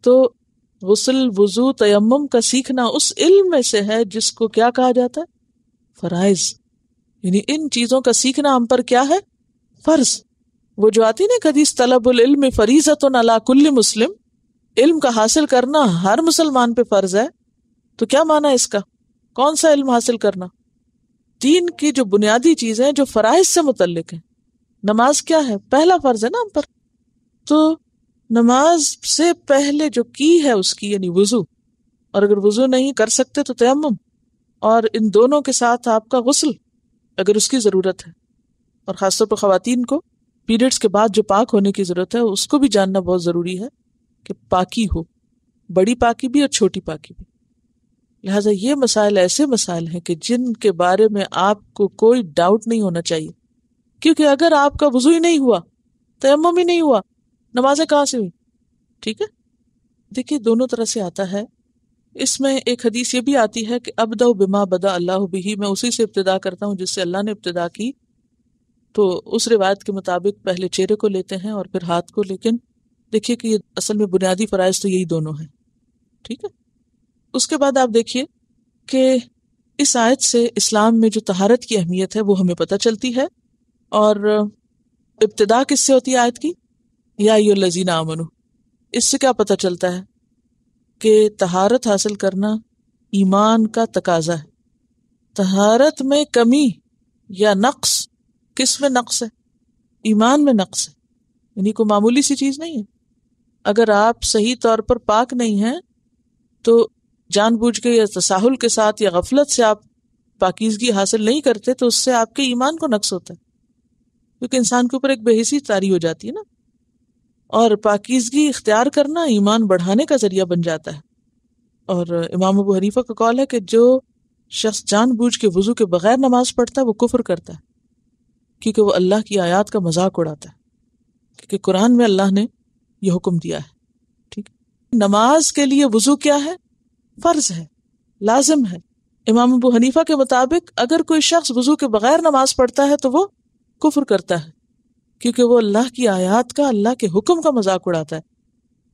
तो गसल वजू तयम का सीखना उस इल्म में से है जिसको क्या कहा जाता है फराइज यानी इन चीजों का सीखना हम पर क्या है फर्ज वो जो आती ना कदीस तलबुल इल्म तो नलाकुल्ल मुस्लिम इल्म का हासिल करना हर मुसलमान पे फर्ज है तो क्या माना है इसका कौन सा इल्म हासिल करना तीन की जो बुनियादी चीजें जो फराइज से मुतलिक है नमाज क्या है पहला फर्ज है ना हम पर तो नमाज से पहले जो की है उसकी यानी वजू और अगर वजू नहीं कर सकते तो तयम और इन दोनों के साथ आपका गसल अगर उसकी ज़रूरत है और ख़ासतौर पर खातिन को पीरियड्स के बाद जो पाक होने की ज़रूरत है उसको भी जानना बहुत ज़रूरी है कि पाकी हो बड़ी पाकी भी और छोटी पाकी भी लिहाजा ये मसाइल ऐसे मसाइल हैं कि जिनके बारे में आपको कोई डाउट नहीं होना चाहिए क्योंकि अगर आपका वजू ही नहीं हुआ तयम ही नहीं हुआ नमाजें कहाँ से हुई ठीक है देखिए दोनों तरह से आता है इसमें एक हदीस ये भी आती है कि अब दो बिमा बदा अल्लाह बिही मैं उसी से इब्तदा करता हूँ जिससे अल्लाह ने इब्तदा की तो उस रिवायत के मुताबिक पहले चेहरे को लेते हैं और फिर हाथ को लेकिन देखिए कि ये असल में बुनियादी फ़राइज़ तो यही दोनों हैं ठीक है उसके बाद आप देखिए कि इस आयत से इस्लाम में जो तहारत की अहमियत है वो हमें पता चलती है और इब्तदा किससे होती है आयत की या लजीना आमनु इससे क्या पता चलता है कि तहारत हासिल करना ईमान का तकाजा है तहारत में कमी या नक्स किस में नक्स है ईमान में नक्स है यानी कोई मामूली सी चीज़ नहीं है अगर आप सही तौर पर पाक नहीं हैं तो जानबूझ के या तसाहुल के साथ या गफलत से आप पाकिजगी हासिल नहीं करते तो उससे आपके ईमान को नक्स होता है क्योंकि इंसान के ऊपर एक बेहिसी तारी हो जाती है ना और पाकिजगी इख्तियार करना ईमान बढ़ाने का जरिया बन जाता है और इमाम अबू हनीफा का कौल है कि जो शख्स जानबूझ के वजू के बगैर नमाज पढ़ता है वो कुफर करता है क्योंकि वो अल्लाह की आयात का मजाक उड़ाता है क्योंकि कुरान में अल्लाह ने यह हुक्म दिया है ठीक नमाज के लिए वजू क्या है फर्ज है लाजिम है इमाम अबू हनीफा के मुताबिक अगर कोई शख्स वजू के बगैर नमाज पढ़ता है तो वो कुफर करता है क्योंकि वो अल्लाह की आयात का अल्लाह के हुक्म का मजाक उड़ाता है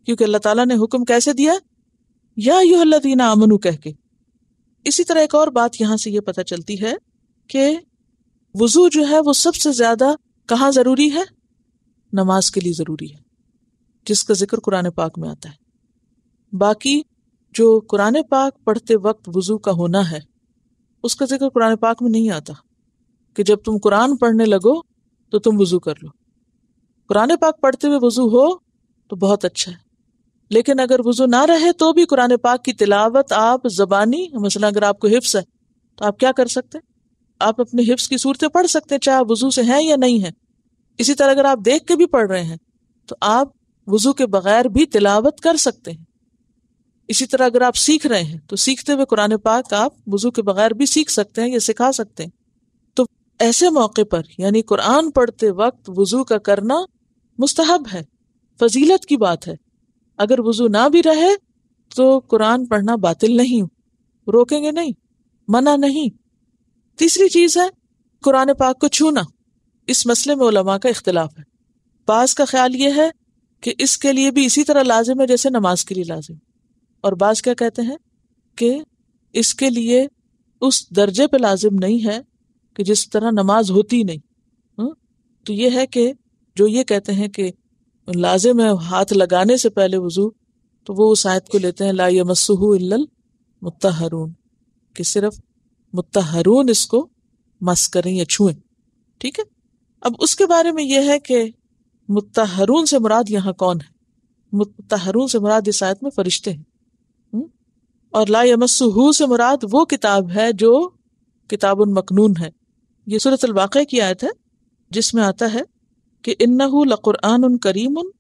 क्योंकि अल्लाह ताला ने हुक्म कैसे दिया या युहल्लादीना अमनु कह के इसी तरह एक और बात यहाँ से ये पता चलती है कि वजू जो है वो सबसे ज्यादा कहाँ जरूरी है नमाज के लिए जरूरी है जिसका जिक्र कुरान पाक में आता है बाकी जो कुरान पाक पढ़ते वक्त वजू का होना है उसका जिक्र कुरान पाक में नहीं आता कि जब तुम कुरान पढ़ने लगो तो तुम वज़ू कर लो कुरान पाक पढ़ते हुए वज़ू हो तो बहुत अच्छा है लेकिन अगर वज़ू ना रहे तो भी कुरान पाक की तिलावत आप ज़बानी मसला अगर आपको हिफ्स है तो आप क्या कर सकते हैं आप अपने हिफ्स की सूरतें पढ़ सकते हैं चाहे आप वज़ू से हैं या नहीं हैं इसी तरह अगर आप देख के भी पढ़ रहे हैं तो आप वज़ू के बगैर भी तिलावत कर सकते हैं इसी तरह अगर आप सीख रहे हैं तो सीखते हुए कुरान पाक आप वज़ू के बगैर भी सीख सकते हैं या सिखा सकते हैं ऐसे मौके पर यानी कुरान पढ़ते वक्त वजू का करना मुस्तहब है फजीलत की बात है अगर वजू ना भी रहे तो कुरान पढ़ना बातिल नहीं रोकेंगे नहीं मना नहीं तीसरी चीज है कुरान पाक को छूना इस मसले में उलमा का इख्तलाफ है बाज का ख्याल ये है कि इसके लिए भी इसी तरह लाजिम है जैसे नमाज के लिए लाजिम और बाज क्या कहते हैं कि इसके लिए उस दर्जे पे लाजिम नहीं है कि जिस तरह नमाज होती नहीं हुँ? तो ये है कि जो ये कहते हैं कि लाजिम है हाथ लगाने से पहले वजू तो वो उस आयत को लेते हैं ला यमसहू इल्लल मुतहरून कि सिर्फ मुतहरून इसको मस करें या छुएं ठीक है अब उसके बारे में यह है कि मुतहरून से मुराद यहाँ कौन है मुतहरून से मुराद इस आयत में फरिश्ते हैं हाँ? और ला यमसहू से मुराद वो किताब है जो किताब मकनून है ये सूरत अलवाक़ की आयत है जिसमें आता है कि इन्नहु उन करीम उन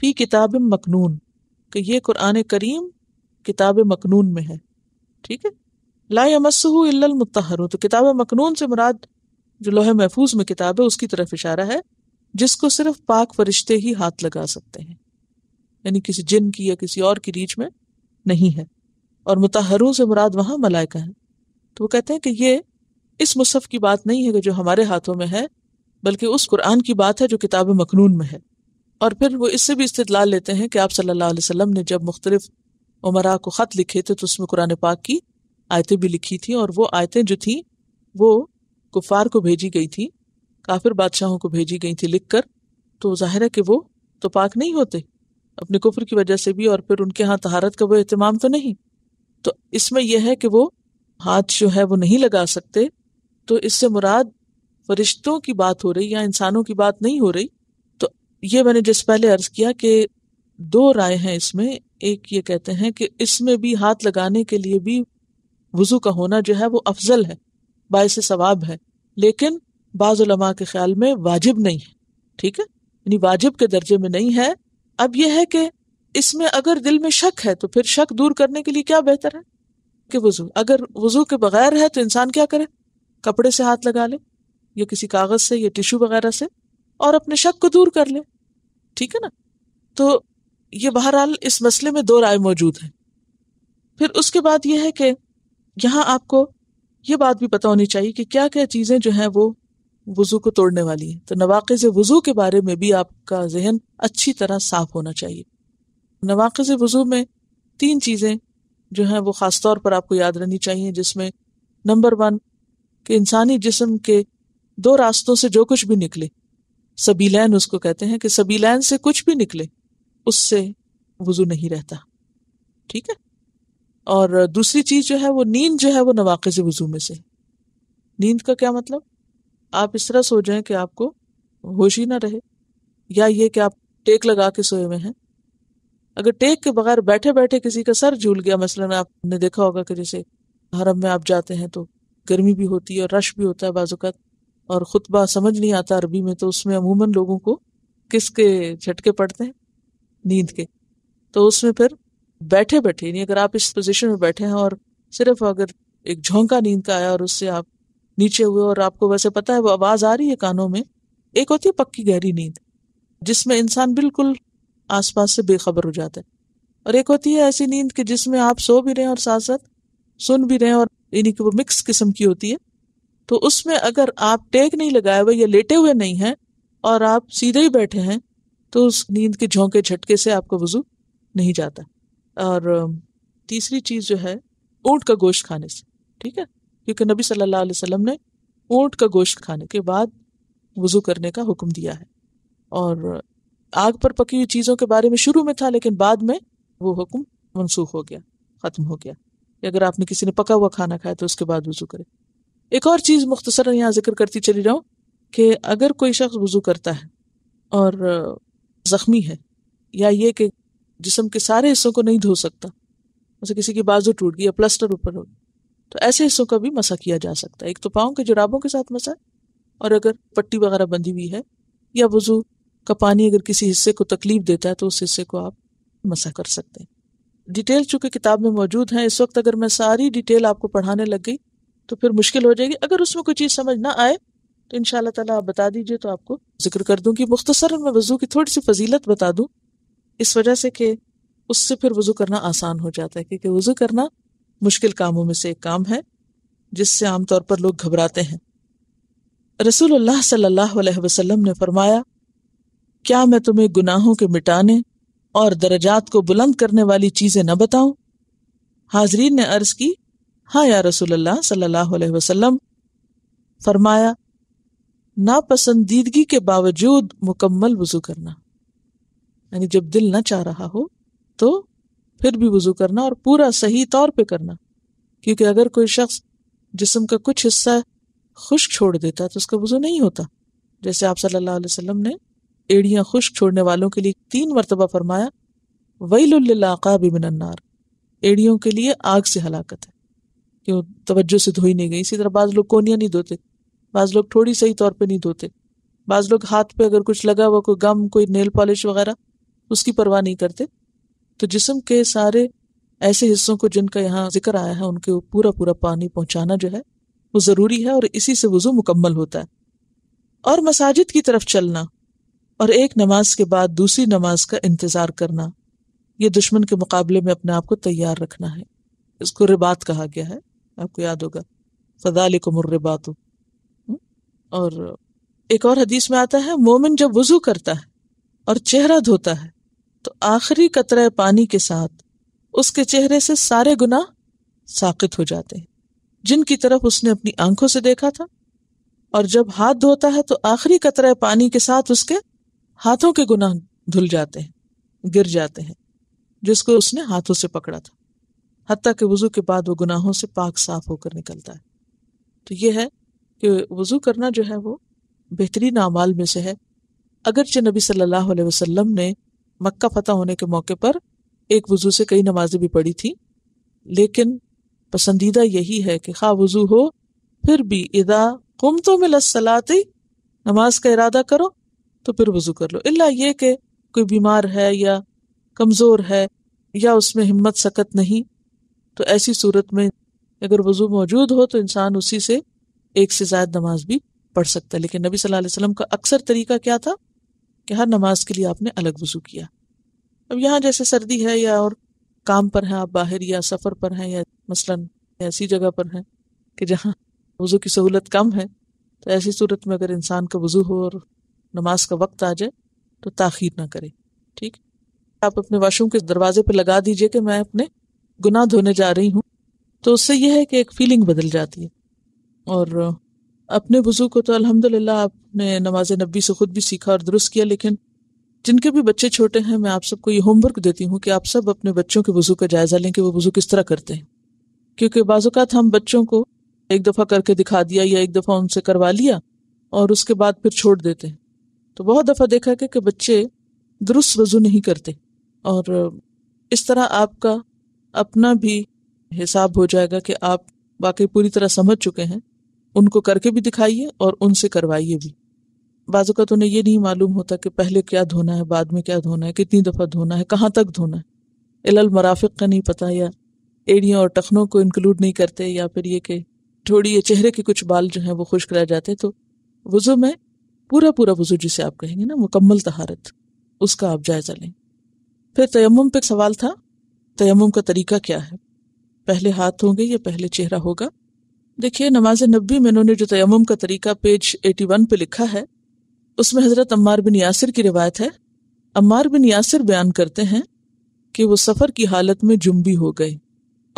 फ़ी किताब मखनून कि ये कुरान करीम किताब मखनून में है ठीक है ला यमसहु तो किताब मखनून से मुराद जो लोहे महफूज में किताब है उसकी तरफ इशारा है जिसको सिर्फ पाक फरिश्ते ही हाथ लगा सकते हैं यानी किसी जिन की या किसी और की रीच में नहीं है और मुतहरों से मुराद वहाँ मलायका है तो वो कहते हैं कि ये इस मुसफ़ की बात नहीं है जो हमारे हाथों में है बल्कि उस कुरान की बात है जो किताब मखनून में है और फिर वो इससे भी इस्तलाल लेते हैं कि आप सल्लल्लाहु अलैहि वसल्लम ने जब मुख्तलिफ उमरा को ख़त लिखे थे तो उसमें कुरान पाक की आयतें भी लिखी थी और वो आयतें जो थीं वो कुफार को भेजी गई थी काफिर बादशाहों को भेजी गई थी लिख कर तो जाहिर है कि वो तो पाक नहीं होते अपने कुफर की वजह से भी और फिर उनके यहाँ तहारत का वो अहतमाम तो नहीं तो इसमें यह है कि वो हाथ जो है वो नहीं लगा सकते तो इससे मुराद फरिश्तों की बात हो रही या इंसानों की बात नहीं हो रही तो ये मैंने जिस पहले अर्ज किया कि दो राय हैं इसमें एक ये कहते हैं कि इसमें भी हाथ लगाने के लिए भी वजू का होना जो है वो अफजल है बायस सवाब है लेकिन बाज़ुलमा के ख्याल में वाजिब नहीं है ठीक है यानी वाजिब के दर्जे में नहीं है अब यह है कि इसमें अगर दिल में शक है तो फिर शक दूर करने के लिए क्या बेहतर है कि वजू अगर वजू के बगैर है तो इंसान क्या करे कपड़े से हाथ लगा ले या किसी कागज से या टिश्यू वगैरह से और अपने शक को दूर कर ले ठीक है ना तो ये बहरहाल इस मसले में दो राय मौजूद है फिर उसके बाद यह है कि यहाँ आपको ये बात भी पता होनी चाहिए कि क्या क्या चीज़ें जो हैं वो वज़ू को तोड़ने वाली हैं तो नवाकज़ वज़ू के बारे में भी आपका जहन अच्छी तरह साफ होना चाहिए नवाकज़ वज़ू में तीन चीज़ें जो हैं वो खासतौर पर आपको याद रहनी चाहिए जिसमें नंबर वन कि इंसानी जिस्म के दो रास्तों से जो कुछ भी निकले सबीलैन उसको कहते हैं कि सबीलैन से कुछ भी निकले उससे वजू नहीं रहता ठीक है और दूसरी चीज जो है वो नींद जो है वो नवाक़ वजू में से नींद का क्या मतलब आप इस तरह सो जाएं कि आपको होश ही ना रहे या ये कि आप टेक लगा के सोए हुए हैं अगर टेक के बगैर बैठे बैठे किसी का सर झूल गया मसलन आपने देखा होगा कि जैसे हरम में आप जाते हैं तो गर्मी भी होती है और रश भी होता है बाज़ात और ख़ुतबा समझ नहीं आता अरबी में तो उसमें अमूमन लोगों को किसके झटके पड़ते हैं नींद के तो उसमें फिर बैठे बैठे यानी अगर आप इस पोजीशन में बैठे हैं और सिर्फ अगर एक झोंका नींद का आया और उससे आप नीचे हुए और आपको वैसे पता है वो आवाज़ आ रही है कानों में एक होती है पक्की गहरी नींद जिसमें इंसान बिल्कुल आसपास से बेखबर हो जाता है और एक होती है ऐसी नींद कि जिसमें आप सो भी रहे हैं और साथ साथ सुन भी रहे हैं और यानी कि वो मिक्स किस्म की होती है तो उसमें अगर आप टेक नहीं लगाए हुए या लेटे हुए नहीं हैं और आप सीधे ही बैठे हैं तो उस नींद के झोंके झटके से आपका वजू नहीं जाता और तीसरी चीज़ जो है ऊँट का गोश्त खाने से ठीक है क्योंकि नबी सल्लल्लाहु अलैहि वसल्लम ने ऊँट का गोश्त खाने के बाद वजू करने का हुक्म दिया है और आग पर पकी हुई चीज़ों के बारे में शुरू में था लेकिन बाद में वो हुक्म मनसूख हो गया ख़त्म हो गया या अगर आपने किसी ने पका हुआ खाना खाया तो उसके बाद वजू करें एक और चीज़ मुख्तसर यहाँ जिक्र करती चली जाऊँ कि अगर कोई शख्स वजू करता है और ज़ख्मी है या ये कि जिसम के सारे हिस्सों को नहीं धो सकता जैसे किसी की बाजू टूट गई या प्लस्टर ऊपर हो तो ऐसे हिस्सों का भी मसा किया जा सकता है एक तो पाओ के जुराबों के साथ मसा और अगर पट्टी वगैरह बंधी हुई है या वजू का पानी अगर किसी हिस्से को तकलीफ देता है तो उस हिस्से को आप मसा कर सकते हैं डिटेल चूंकि किताब में मौजूद हैं इस वक्त अगर मैं सारी डिटेल आपको पढ़ाने लग गई तो फिर मुश्किल हो जाएगी अगर उसमें कोई चीज़ समझ ना आए तो इन ताला आप बता दीजिए तो आपको जिक्र कर दूंगी मुख्तसर मैं वज़ू की थोड़ी सी फजीलत बता दूँ इस वजह से कि उससे फिर वज़ू करना आसान हो जाता है क्योंकि वज़ू करना मुश्किल कामों में से एक काम है जिससे आमतौर पर लोग घबराते हैं रसूल सल्लाम ने फरमाया क्या मैं तुम्हें गुनाहों के मिटाने और दर्जात को बुलंद करने वाली चीजें न बताओ हाजरीन ने अर्ज की हाँ या रसूलल्लाह सल्लल्लाहु अलैहि वसल्लम फरमाया नापसंदीदगी के बावजूद मुकम्मल वजू करना यानी जब दिल ना चाह रहा हो तो फिर भी वजू करना और पूरा सही तौर पे करना क्योंकि अगर कोई शख्स जिसम का कुछ हिस्सा खुश छोड़ देता तो उसका वजू नहीं होता जैसे आप सल्लल्लाहु अलैहि वसल्लम ने एड़ियां खुश्क छोड़ने वालों के लिए तीन मरतबा फरमाया वईलाकाबी मिनन्नार एड़ियों के लिए आग से हलाकत है क्यों तवज्जो से धोई नहीं गई इसी तरह बाज़ लोग कोनियाँ नहीं धोते बाज़ लोग थोड़ी सही तौर पर नहीं धोते बाज़ लोग हाथ पे अगर कुछ लगा हुआ कोई गम कोई नेल पॉलिश वगैरह उसकी परवाह नहीं करते तो जिसम के सारे ऐसे हिस्सों को जिनका यहाँ जिक्र आया है उनके पूरा पूरा पानी पहुंचाना जो है वो ज़रूरी है और इसी से वज़ू मुकम्मल होता है और मसाजिद की तरफ चलना और एक नमाज के बाद दूसरी नमाज का इंतजार करना यह दुश्मन के मुकाबले में अपने आप को तैयार रखना है इसको रिबात कहा गया है आपको याद होगा फदाल रिबात हम्म? और एक और हदीस में आता है मोमिन जब वजू करता है और चेहरा धोता है तो आखिरी कतरा पानी के साथ उसके चेहरे से सारे गुना साकित हो जाते हैं जिनकी तरफ उसने अपनी आंखों से देखा था और जब हाथ धोता है तो आखिरी कतरा पानी के साथ उसके हाथों के गुनाह धुल जाते हैं गिर जाते हैं जिसको उसने हाथों से पकड़ा था हती के वज़ू के बाद वो गुनाहों से पाक साफ होकर निकलता है तो ये है कि वज़ू करना जो है वो बेहतरीन अमाल में से है अगरचे नबी सल्लल्लाहु अलैहि वसल्लम ने मक्का फतह होने के मौके पर एक वज़ू से कई नमाजें भी पढ़ी थी लेकिन पसंदीदा यही है कि खा वज़ू हो फिर भी इदा कुम तो मिलसलाती नमाज का इरादा करो तो फिर वजू कर लो इल्ला ये कि कोई बीमार है या कमज़ोर है या उसमें हिम्मत सकत नहीं तो ऐसी सूरत में अगर वजू मौजूद हो तो इंसान उसी से एक से ज़्यादा नमाज भी पढ़ सकता है लेकिन नबी सल्लल्लाहु अलैहि वसल्लम का अक्सर तरीका क्या था कि हर नमाज के लिए आपने अलग वजू किया अब यहाँ जैसे सर्दी है या और काम पर हैं आप बाहर या सफ़र पर हैं या मसलन ऐसी जगह पर हैं कि जहाँ वज़ू की सहूलत कम है तो ऐसी सूरत में अगर इंसान का वज़ू हो और नमाज का वक्त आ जाए तो ताखिर ना करें ठीक आप अपने वाशरूम के दरवाजे पर लगा दीजिए कि मैं अपने गुनाह धोने जा रही हूँ तो उससे यह है कि एक फीलिंग बदल जाती है और अपने वजू को तो अल्हम्दुलिल्लाह आपने नमाज नबी से खुद भी सीखा और दुरुस्त किया लेकिन जिनके भी बच्चे छोटे हैं मैं आप सबको ये होमवर्क देती हूँ कि आप सब अपने बच्चों के वजू का जायज़ा लें कि वो वजू किस तरह करते हैं क्योंकि बाज़ात हम बच्चों को एक दफ़ा करके दिखा दिया या एक दफ़ा उनसे करवा लिया और उसके बाद फिर छोड़ देते हैं तो बहुत दफ़ा देखा गया कि बच्चे दुरुस्त वजू नहीं करते और इस तरह आपका अपना भी हिसाब हो जाएगा कि आप वाकई पूरी तरह समझ चुके हैं उनको करके भी दिखाइए और उनसे करवाइए भी बाजू का तो उन्हें यह नहीं मालूम होता कि पहले क्या धोना है बाद में क्या धोना है कितनी दफ़ा धोना है कहाँ तक धोना है इलल मराफिक का नहीं पता या एड़ियों और टखनों को इंक्लूड नहीं करते या फिर ये कि थोड़ी ये चेहरे के कुछ बाल जो हैं वो खुश्क रह जाते तो वज़ू में पूरा पूरा वजू जिसे आप कहेंगे ना मुकम्मल तहारत उसका आप जायजा लें फिर तयम पे सवाल था तयम का तरीका क्या है पहले हाथ होंगे या पहले चेहरा होगा देखिए नमाज नबी में उन्होंने जो तयम का तरीका पेज 81 पे लिखा है उसमें हज़रत अम्मार बिन यासिर की रिवायत है अम्मार बिन यासिर बयान करते हैं कि वो सफ़र की हालत में जुम्बी हो गए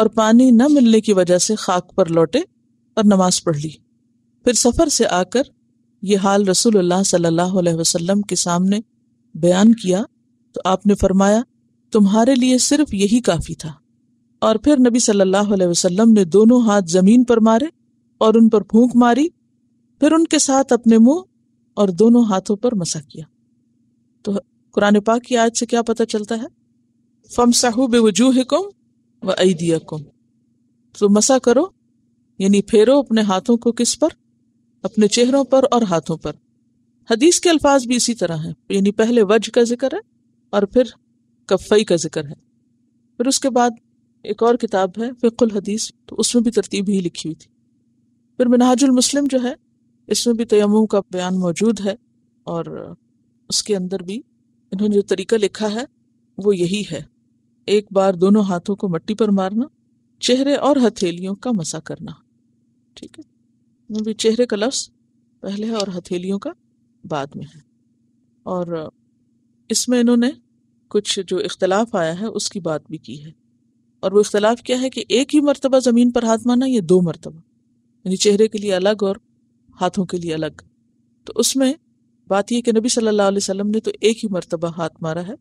और पानी न मिलने की वजह से खाक पर लौटे और नमाज पढ़ ली फिर सफ़र से आकर ये हाल रसूल अल्लाह सल्लल्लाहु अलैहि वसल्लम के सामने बयान किया तो आपने फरमाया तुम्हारे लिए सिर्फ यही काफ़ी था और फिर नबी सल्लल्लाहु अलैहि वसल्लम ने दोनों हाथ ज़मीन पर मारे और उन पर फूंक मारी फिर उनके साथ अपने मुंह और दोनों हाथों पर मसा किया तो कुरान पाक की आयत से क्या पता चलता है फम साहू बेवजूहकुम व ऐदियकुम तो मसा करो यानी फेरो अपने हाथों को किस पर अपने चेहरों पर और हाथों पर हदीस के अल्फाज भी इसी तरह हैं यानी पहले वज का जिक्र है और फिर कफ़ई का जिक्र है फिर उसके बाद एक और किताब है फ़िकुल हदीस तो उसमें भी तरतीब ही लिखी हुई थी फिर मिनाजुल मुस्लिम जो है इसमें भी तयम का बयान मौजूद है और उसके अंदर भी इन्होंने जो तरीका लिखा है वो यही है एक बार दोनों हाथों को मट्टी पर मारना चेहरे और हथेलियों का मसा करना ठीक है भी चेहरे का लफ्ज़ पहले है और हथेलियों का बाद में है और इसमें इन्होंने कुछ जो इख्तलाफ आया है उसकी बात भी की है और वो इख्तलाफ क्या है कि एक ही मरतबा ज़मीन पर हाथ मारना ये दो मरतबा यानी चेहरे के लिए अलग और हाथों के लिए अलग तो उसमें बात यह कि नबी सल्लल्लाहु अलैहि वसल्लम ने तो एक ही मरतबा हाथ मारा है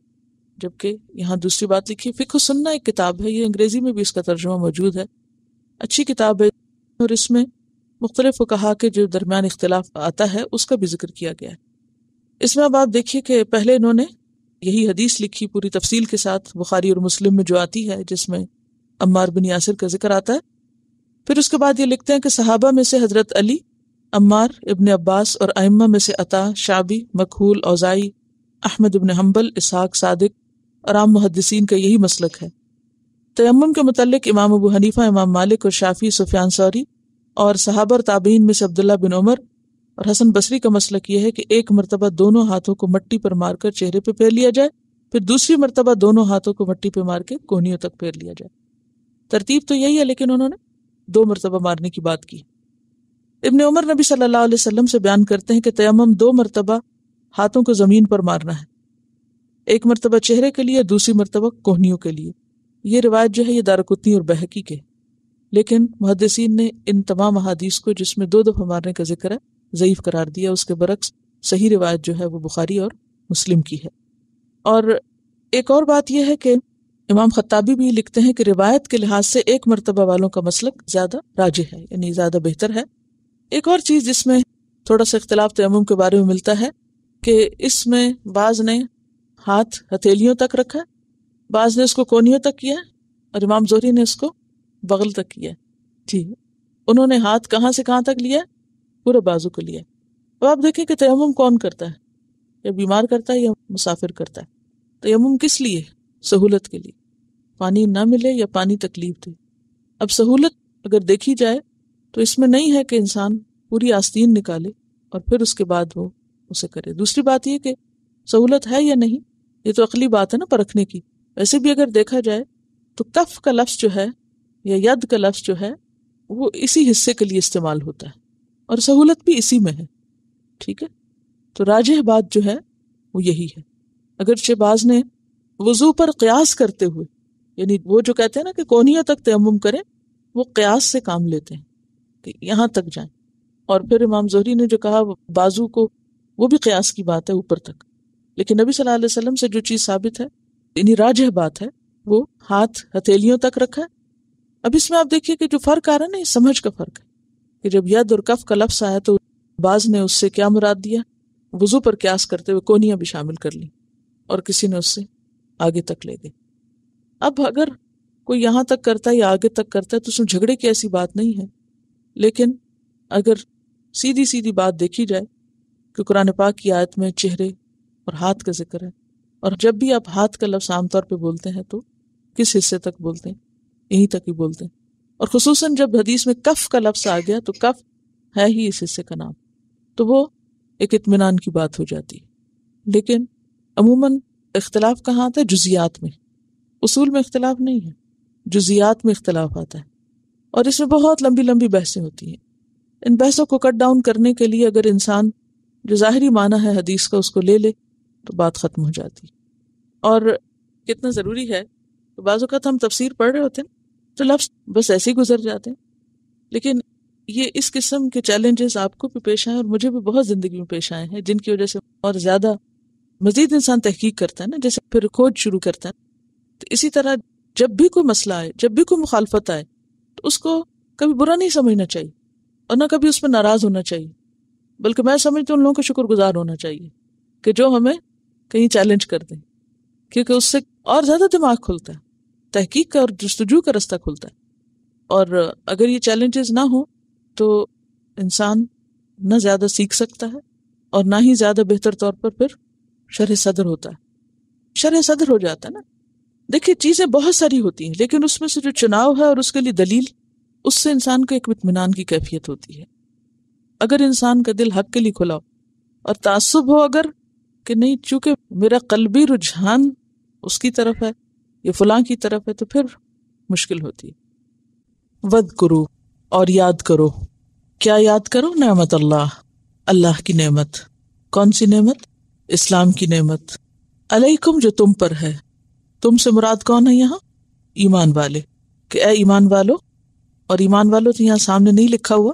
जबकि यहाँ दूसरी बात लिखी है फ़िक्र सुनना एक किताब है ये अंग्रेज़ी में भी इसका तर्जुमा मौजूद है अच्छी किताब है और इसमें मुख्तलिफ कहा के जो दरमियान इख्तलाफ आता है उसका भी जिक्र किया गया है इसमें अब आप देखिए कि पहले इन्होंने यही हदीस लिखी पूरी तफसील के साथ बुखारी और मुस्लिम में जो आती है जिसमें अम्मार बिन यासिर का जिक्र आता है फिर उसके बाद ये लिखते हैं कि सहाबा में से हजरत अली अम्मार इबन अब्बास और आइम्मा में से Ata Shabi Makhul Awzai Ahmad ibn Hanbal Ishaq Sadiq और आम मुहदसिन का यही मसलक है तयम के मतलब इमाम अबू हनीफा इमाम मालिक और शाफी सुफियान सौरी और सहाबर ताबीन में से अब्दुल्ला बिन उमर और हसन बसरी का मसलक यह है कि एक मरतबा दोनों हाथों को मट्टी पर मारकर चेहरे पर फेर लिया जाए फिर दूसरी मरतबा दोनों हाथों को मट्टी पर मार के कोहनियों तक फेर लिया जाए तरतीब तो यही है लेकिन उन्होंने दो मरतबा मारने की बात की इबन उमर नबी सल्लल्लाहु अलैहि वसल्लम से बयान करते हैं कि तयम दो मरतबा हाथों को ज़मीन पर मारना है एक मरतबा चेहरे के लिए दूसरी मरतबा कोहनियों के लिए ये रिवायत जो है ये दारकुतनी और बहकी के लेकिन मुहदसिन ने इन तमाम अहादीस को जिसमें दो दफ़ा मारने का जिक्र है ज़यीफ़ करार दिया उसके बरक्स सही रिवायत जो है वो बुखारी और मुस्लिम की है और एक और बात यह है कि इमाम खत्ताबी भी लिखते हैं कि रिवायत के लिहाज से एक मरतबा वालों का मसलक ज़्यादा राज है यानी ज़्यादा बेहतर है एक और चीज़ जिसमें थोड़ा सा इख्तलाफ तयम के बारे में मिलता है कि इसमें बाज ने हाथ हथेलियों तक रखा बाज ने इसको कोनियों तक किया और इमाम जोहरी ने इसको बगल तक किया जी उन्होंने हाथ कहाँ से कहाँ तक लिया पूरे बाजू को लिया अब आप देखें कि तयम कौन करता है या बीमार करता है या मुसाफिर करता है तयम किस लिए सहूलत के लिए पानी ना मिले या पानी तकलीफ दे अब सहूलत अगर देखी जाए तो इसमें नहीं है कि इंसान पूरी आस्तीन निकाले और फिर उसके बाद वो उसे करे दूसरी बात यह कि सहूलत है या नहीं ये तो अकली बात है ना परखने की वैसे भी अगर देखा जाए तो कफ का लफ्ज़ जो है या यद का लफ्ज़ जो है वो इसी हिस्से के लिए इस्तेमाल होता है और सहूलत भी इसी में है ठीक है तो राजह बात जो है वो यही है अगर शहबाज ने वजू पर कयास करते हुए यानी वो जो कहते हैं ना कि कोनिया तक तयम करें वो कयास से काम लेते हैं कि यहाँ तक जाए और फिर इमाम जहरी ने जो कहा बाजू को वो भी कयास की बात है ऊपर तक लेकिन नबी सल्लल्लाहु अलैहि वसल्लम से जो चीज़ साबित है यानी राजह बात है वो हाथ हथेलियों तक रखा है अब इसमें आप देखिए कि जो फर्क आ रहा है ना ये समझ का फर्क है कि जब यद और कफ का लफ्स आया तो बाज ने उससे क्या मुराद दिया वजू पर क्यास करते हुए कोनिया भी शामिल कर ली और किसी ने उससे आगे तक ले गई अब अगर कोई यहाँ तक करता है या आगे तक करता है तो उसमें झगड़े की ऐसी बात नहीं है लेकिन अगर सीधी सीधी बात देखी जाए कि कुरान पाक की आयत में चेहरे और हाथ का जिक्र है और जब भी आप हाथ का लफ्स आमतौर पर बोलते हैं तो किस हिस्से तक बोलते हैं यहीं तक ही बोलते हैं और खसूस जब हदीस में कफ का लफ्स आ गया तो कफ है ही इस हिस्से का नाम तो वो एक इतमान की बात हो जाती है लेकिन अमूमन इख्तलाफ कहाँ आता है जुजियात में उसूल में इख्तलाफ नहीं है जुजियात में इख्तलाफ आता है और इसमें बहुत लंबी लंबी बहसें होती हैं इन बहसों को कट डाउन करने के लिए अगर इंसान जो ज़ाहरी माना है हदीस का उसको ले ले तो बात ख़त्म हो जाती और कितना ज़रूरी है तो बाज़ात हम तफसीर पढ़ रहे होते हैं तो लफ्स बस ऐसे ही गुजर जाते हैं लेकिन ये इस किस्म के चैलेंजेस आपको भी पेश आए और मुझे भी बहुत ज़िंदगी में पेश आए हैं जिनकी वजह से और ज़्यादा मज़ीद इंसान तहकीक करता है ना जैसे फिर खोज शुरू करता है तो इसी तरह जब भी कोई मसला आए जब भी कोई मुखालफत आए तो उसको कभी बुरा नहीं समझना चाहिए और ना कभी उस पर नाराज़ होना चाहिए बल्कि मैं समझती हूँ उन लोगों को शुक्रगुजार होना चाहिए कि जो हमें कहीं चैलेंज कर दें क्योंकि उससे और ज़्यादा दिमाग खुलता है तहकीक का और जस्तजू का रास्ता खुलता है और अगर ये चैलेंजेस ना हो तो इंसान ना ज़्यादा सीख सकता है और ना ही ज़्यादा बेहतर तौर पर फिर शर सदर होता है शर सदर हो जाता है ना देखिए चीज़ें बहुत सारी होती हैं लेकिन उसमें से जो चुनाव है और उसके लिए दलील उससे इंसान को एक इतमान की कैफियत होती है अगर इंसान का दिल हक के लिए खुला हो और तासुब हो अगर कि नहीं चूंकि मेरा कलबी रुझान उसकी तरफ है ये फलां की तरफ है तो फिर मुश्किल होती है वध करो और याद करो क्या याद करो नमत अल्लाह अल्लाह की नेमत कौन सी नेमत इस्लाम की नेमत अलैकुम जो तुम पर है तुम से मुराद कौन है यहाँ ईमान वाले कि ए ईमान वालो और ईमान वालों तो यहाँ सामने नहीं लिखा हुआ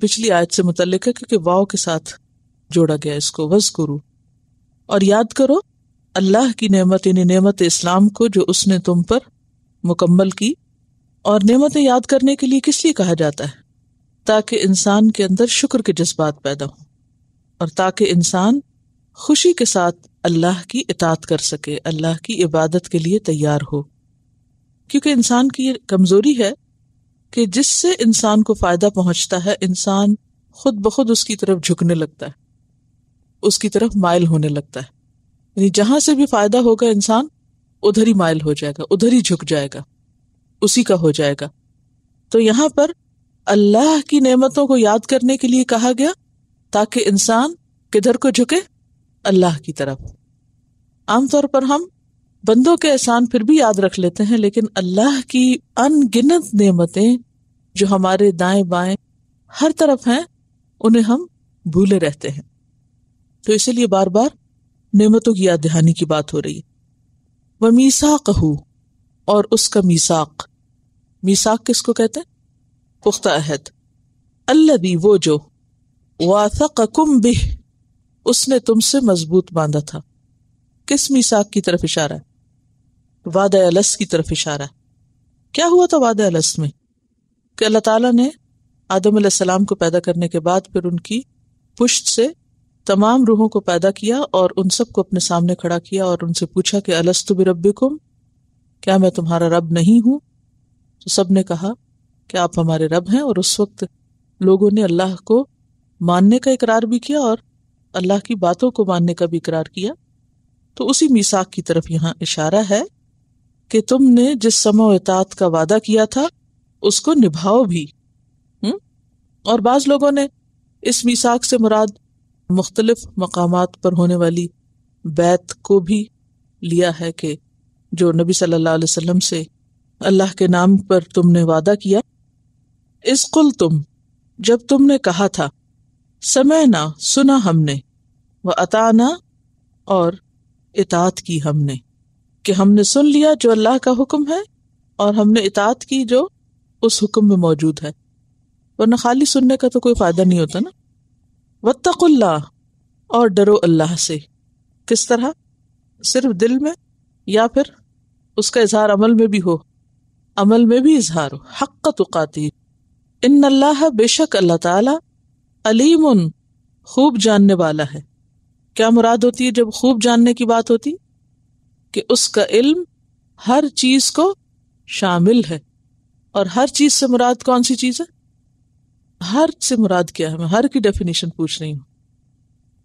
पिछली आयत से मुतल है क्योंकि वाव के साथ जोड़ा गया इसको वस गुरु और याद करो अल्लाह की नेमत यानी नेमत इस्लाम को जो उसने तुम पर मुकम्मल की और नेमतें याद करने के लिए किस लिए कहा जाता है ताकि इंसान के अंदर शुक्र के जज्बात पैदा हों और ताकि इंसान खुशी के साथ अल्लाह की इतात कर सके अल्लाह की इबादत के लिए तैयार हो क्योंकि इंसान की ये कमजोरी है कि जिससे इंसान को फायदा पहुंचता है इंसान खुद ब खुद उसकी तरफ झुकने लगता है उसकी तरफ मायल होने लगता है यानी जहां से भी फायदा होगा इंसान उधर ही मायल हो जाएगा उधर ही झुक जाएगा उसी का हो जाएगा तो यहां पर अल्लाह की नेमतों को याद करने के लिए कहा गया ताकि इंसान किधर को झुके अल्लाह की तरफ आमतौर पर हम बंदों के एहसान फिर भी याद रख लेते हैं लेकिन अल्लाह की अनगिनत नेमतें जो हमारे दाएं बाएं हर तरफ हैं उन्हें हम भूले रहते हैं तो इसीलिए बार बार नेमतों की याद दहानी की बात हो रही है वह मीसाक हो और उसका मीसाक मीसाक किसको कहते हैं पुख्ता अहद अल्ला वो जो वाथकुम बिह उसने तुमसे मजबूत बांधा था किस मीसाक की तरफ इशारा है वाद अलस की तरफ इशारा है क्या हुआ था वाद अलस में कि अल्लाह ताला ने आदम सलाम को पैदा करने के बाद फिर उनकी पुष्ट से तमाम रूहों को पैदा किया और उन सबको अपने सामने खड़ा किया और उनसे पूछा कि भी रब क्या मैं तुम्हारा रब नहीं हूं तो सब ने कहा कि आप हमारे रब हैं और उस वक्त लोगों ने अल्लाह को मानने का इकरार भी किया और अल्लाह की बातों को मानने का भी इकरार किया तो उसी मीसाक की तरफ यहाँ इशारा है कि तुमने जिस समय एतात का वादा किया था उसको निभाओ भी हुँ? और बाज लोगों ने इस मीसाक से मुराद मुख्तलिफ मकाम पर होने वाली बैत को भी लिया है कि जो नबी सल्लल्लाहु अलैहि वसल्लम से अल्लाह के नाम पर तुमने वादा किया इस कुल तुम जब तुमने कहा था समय ना सुना हमने व अताना और इतात की हमने कि हमने सुन लिया जो अल्लाह का हुक्म है और हमने इतात की जो उस हुक्म में मौजूद है वरना खाली सुनने का तो कोई फायदा नहीं होता ना वत्तकुल्ला और डरो अल्लाह से किस तरह सिर्फ दिल में या फिर उसका इजहार अमल में भी हो अमल में भी इजहार हो हक तुकाती इन अल्लाह बेशक अल्लाह ताला अलीम खूब जानने वाला है क्या मुराद होती है जब खूब जानने की बात होती कि उसका इल्म हर चीज को शामिल है और हर चीज से मुराद कौन सी चीज है हर से मुराद क्या है मैं हर की डेफिनेशन पूछ रही हूं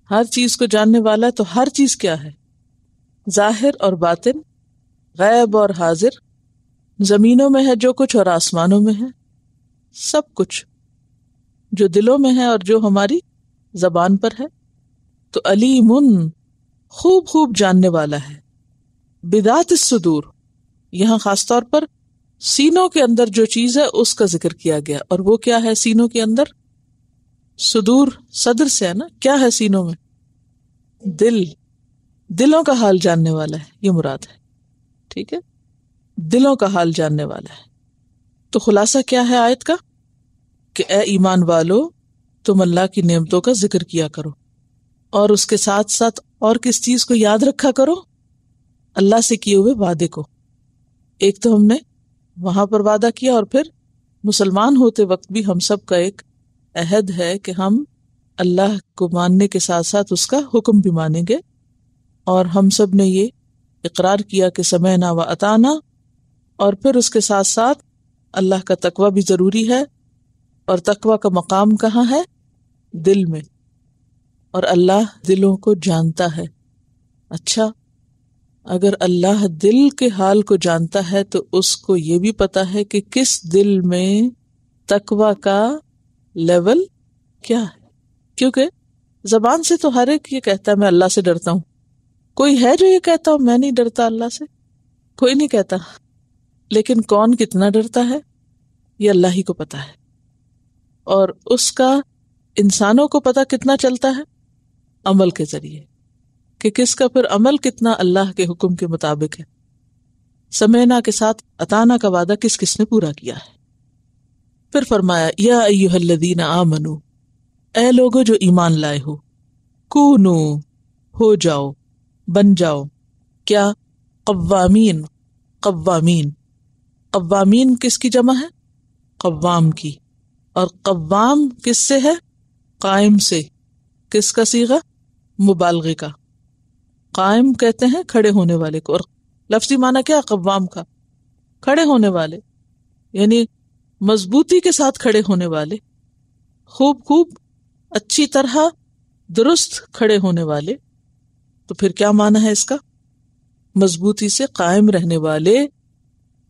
हर चीज को जानने वाला तो हर चीज क्या है जाहिर और बातिन गैब और हाजिर जमीनों में है जो कुछ और आसमानों में है सब कुछ जो दिलों में है और जो हमारी जबान पर है तो अलीमुन खूब खूब जानने वाला है बिदात सुदूर यहां खासतौर पर सीनों के अंदर जो चीज है उसका जिक्र किया गया और वो क्या है सीनों के अंदर सुदूर सदर से है ना क्या है सीनों में दिल दिलों का हाल जानने वाला है ये मुराद है ठीक है दिलों का हाल जानने वाला है तो खुलासा क्या है आयत का कि ए ईमान वालो तुम अल्लाह की नियमतों का जिक्र किया करो और उसके साथ साथ और किस चीज को याद रखा करो अल्लाह से किए हुए वादे को एक तो हमने वहां पर वादा किया और फिर मुसलमान होते वक्त भी हम सब का एक अहद है कि हम अल्लाह को मानने के साथ साथ उसका हुक्म भी मानेंगे और हम सब ने ये इकरार किया कि समय ना व अताना और फिर उसके साथ साथ अल्लाह का तकवा भी ज़रूरी है और तकवा का मकाम कहाँ है दिल में और अल्लाह दिलों को जानता है अच्छा अगर अल्लाह दिल के हाल को जानता है तो उसको ये भी पता है कि किस दिल में तकवा का लेवल क्या है क्योंकि जबान से तो हर एक ये कहता है मैं अल्लाह से डरता हूँ कोई है जो ये कहता हो मैं नहीं डरता अल्लाह से कोई नहीं कहता लेकिन कौन कितना डरता है ये अल्लाह ही को पता है और उसका इंसानों को पता कितना चलता है अमल के जरिए कि किसका फिर अमल कितना अल्लाह के हुक्म के मुताबिक है समयना के साथ अताना का वादा किस किसने पूरा किया है फिर फरमाया आ मनु ए लोगो जो ईमान लाए हो कू कूनो हो जाओ बन जाओ क्या कव्वामीन कव्वामीन कव्वामीन किसकी जमा है कव्वाम की और कव्वाम किससे है कायम से किसका सीगा मुबालगे का कायम कहते हैं खड़े होने वाले को और लफ्जी माना क्या कवाम का खड़े होने वाले यानी मजबूती के साथ खड़े होने वाले खूब खूब अच्छी तरह दुरुस्त खड़े होने वाले तो फिर क्या माना है इसका मजबूती से कायम रहने वाले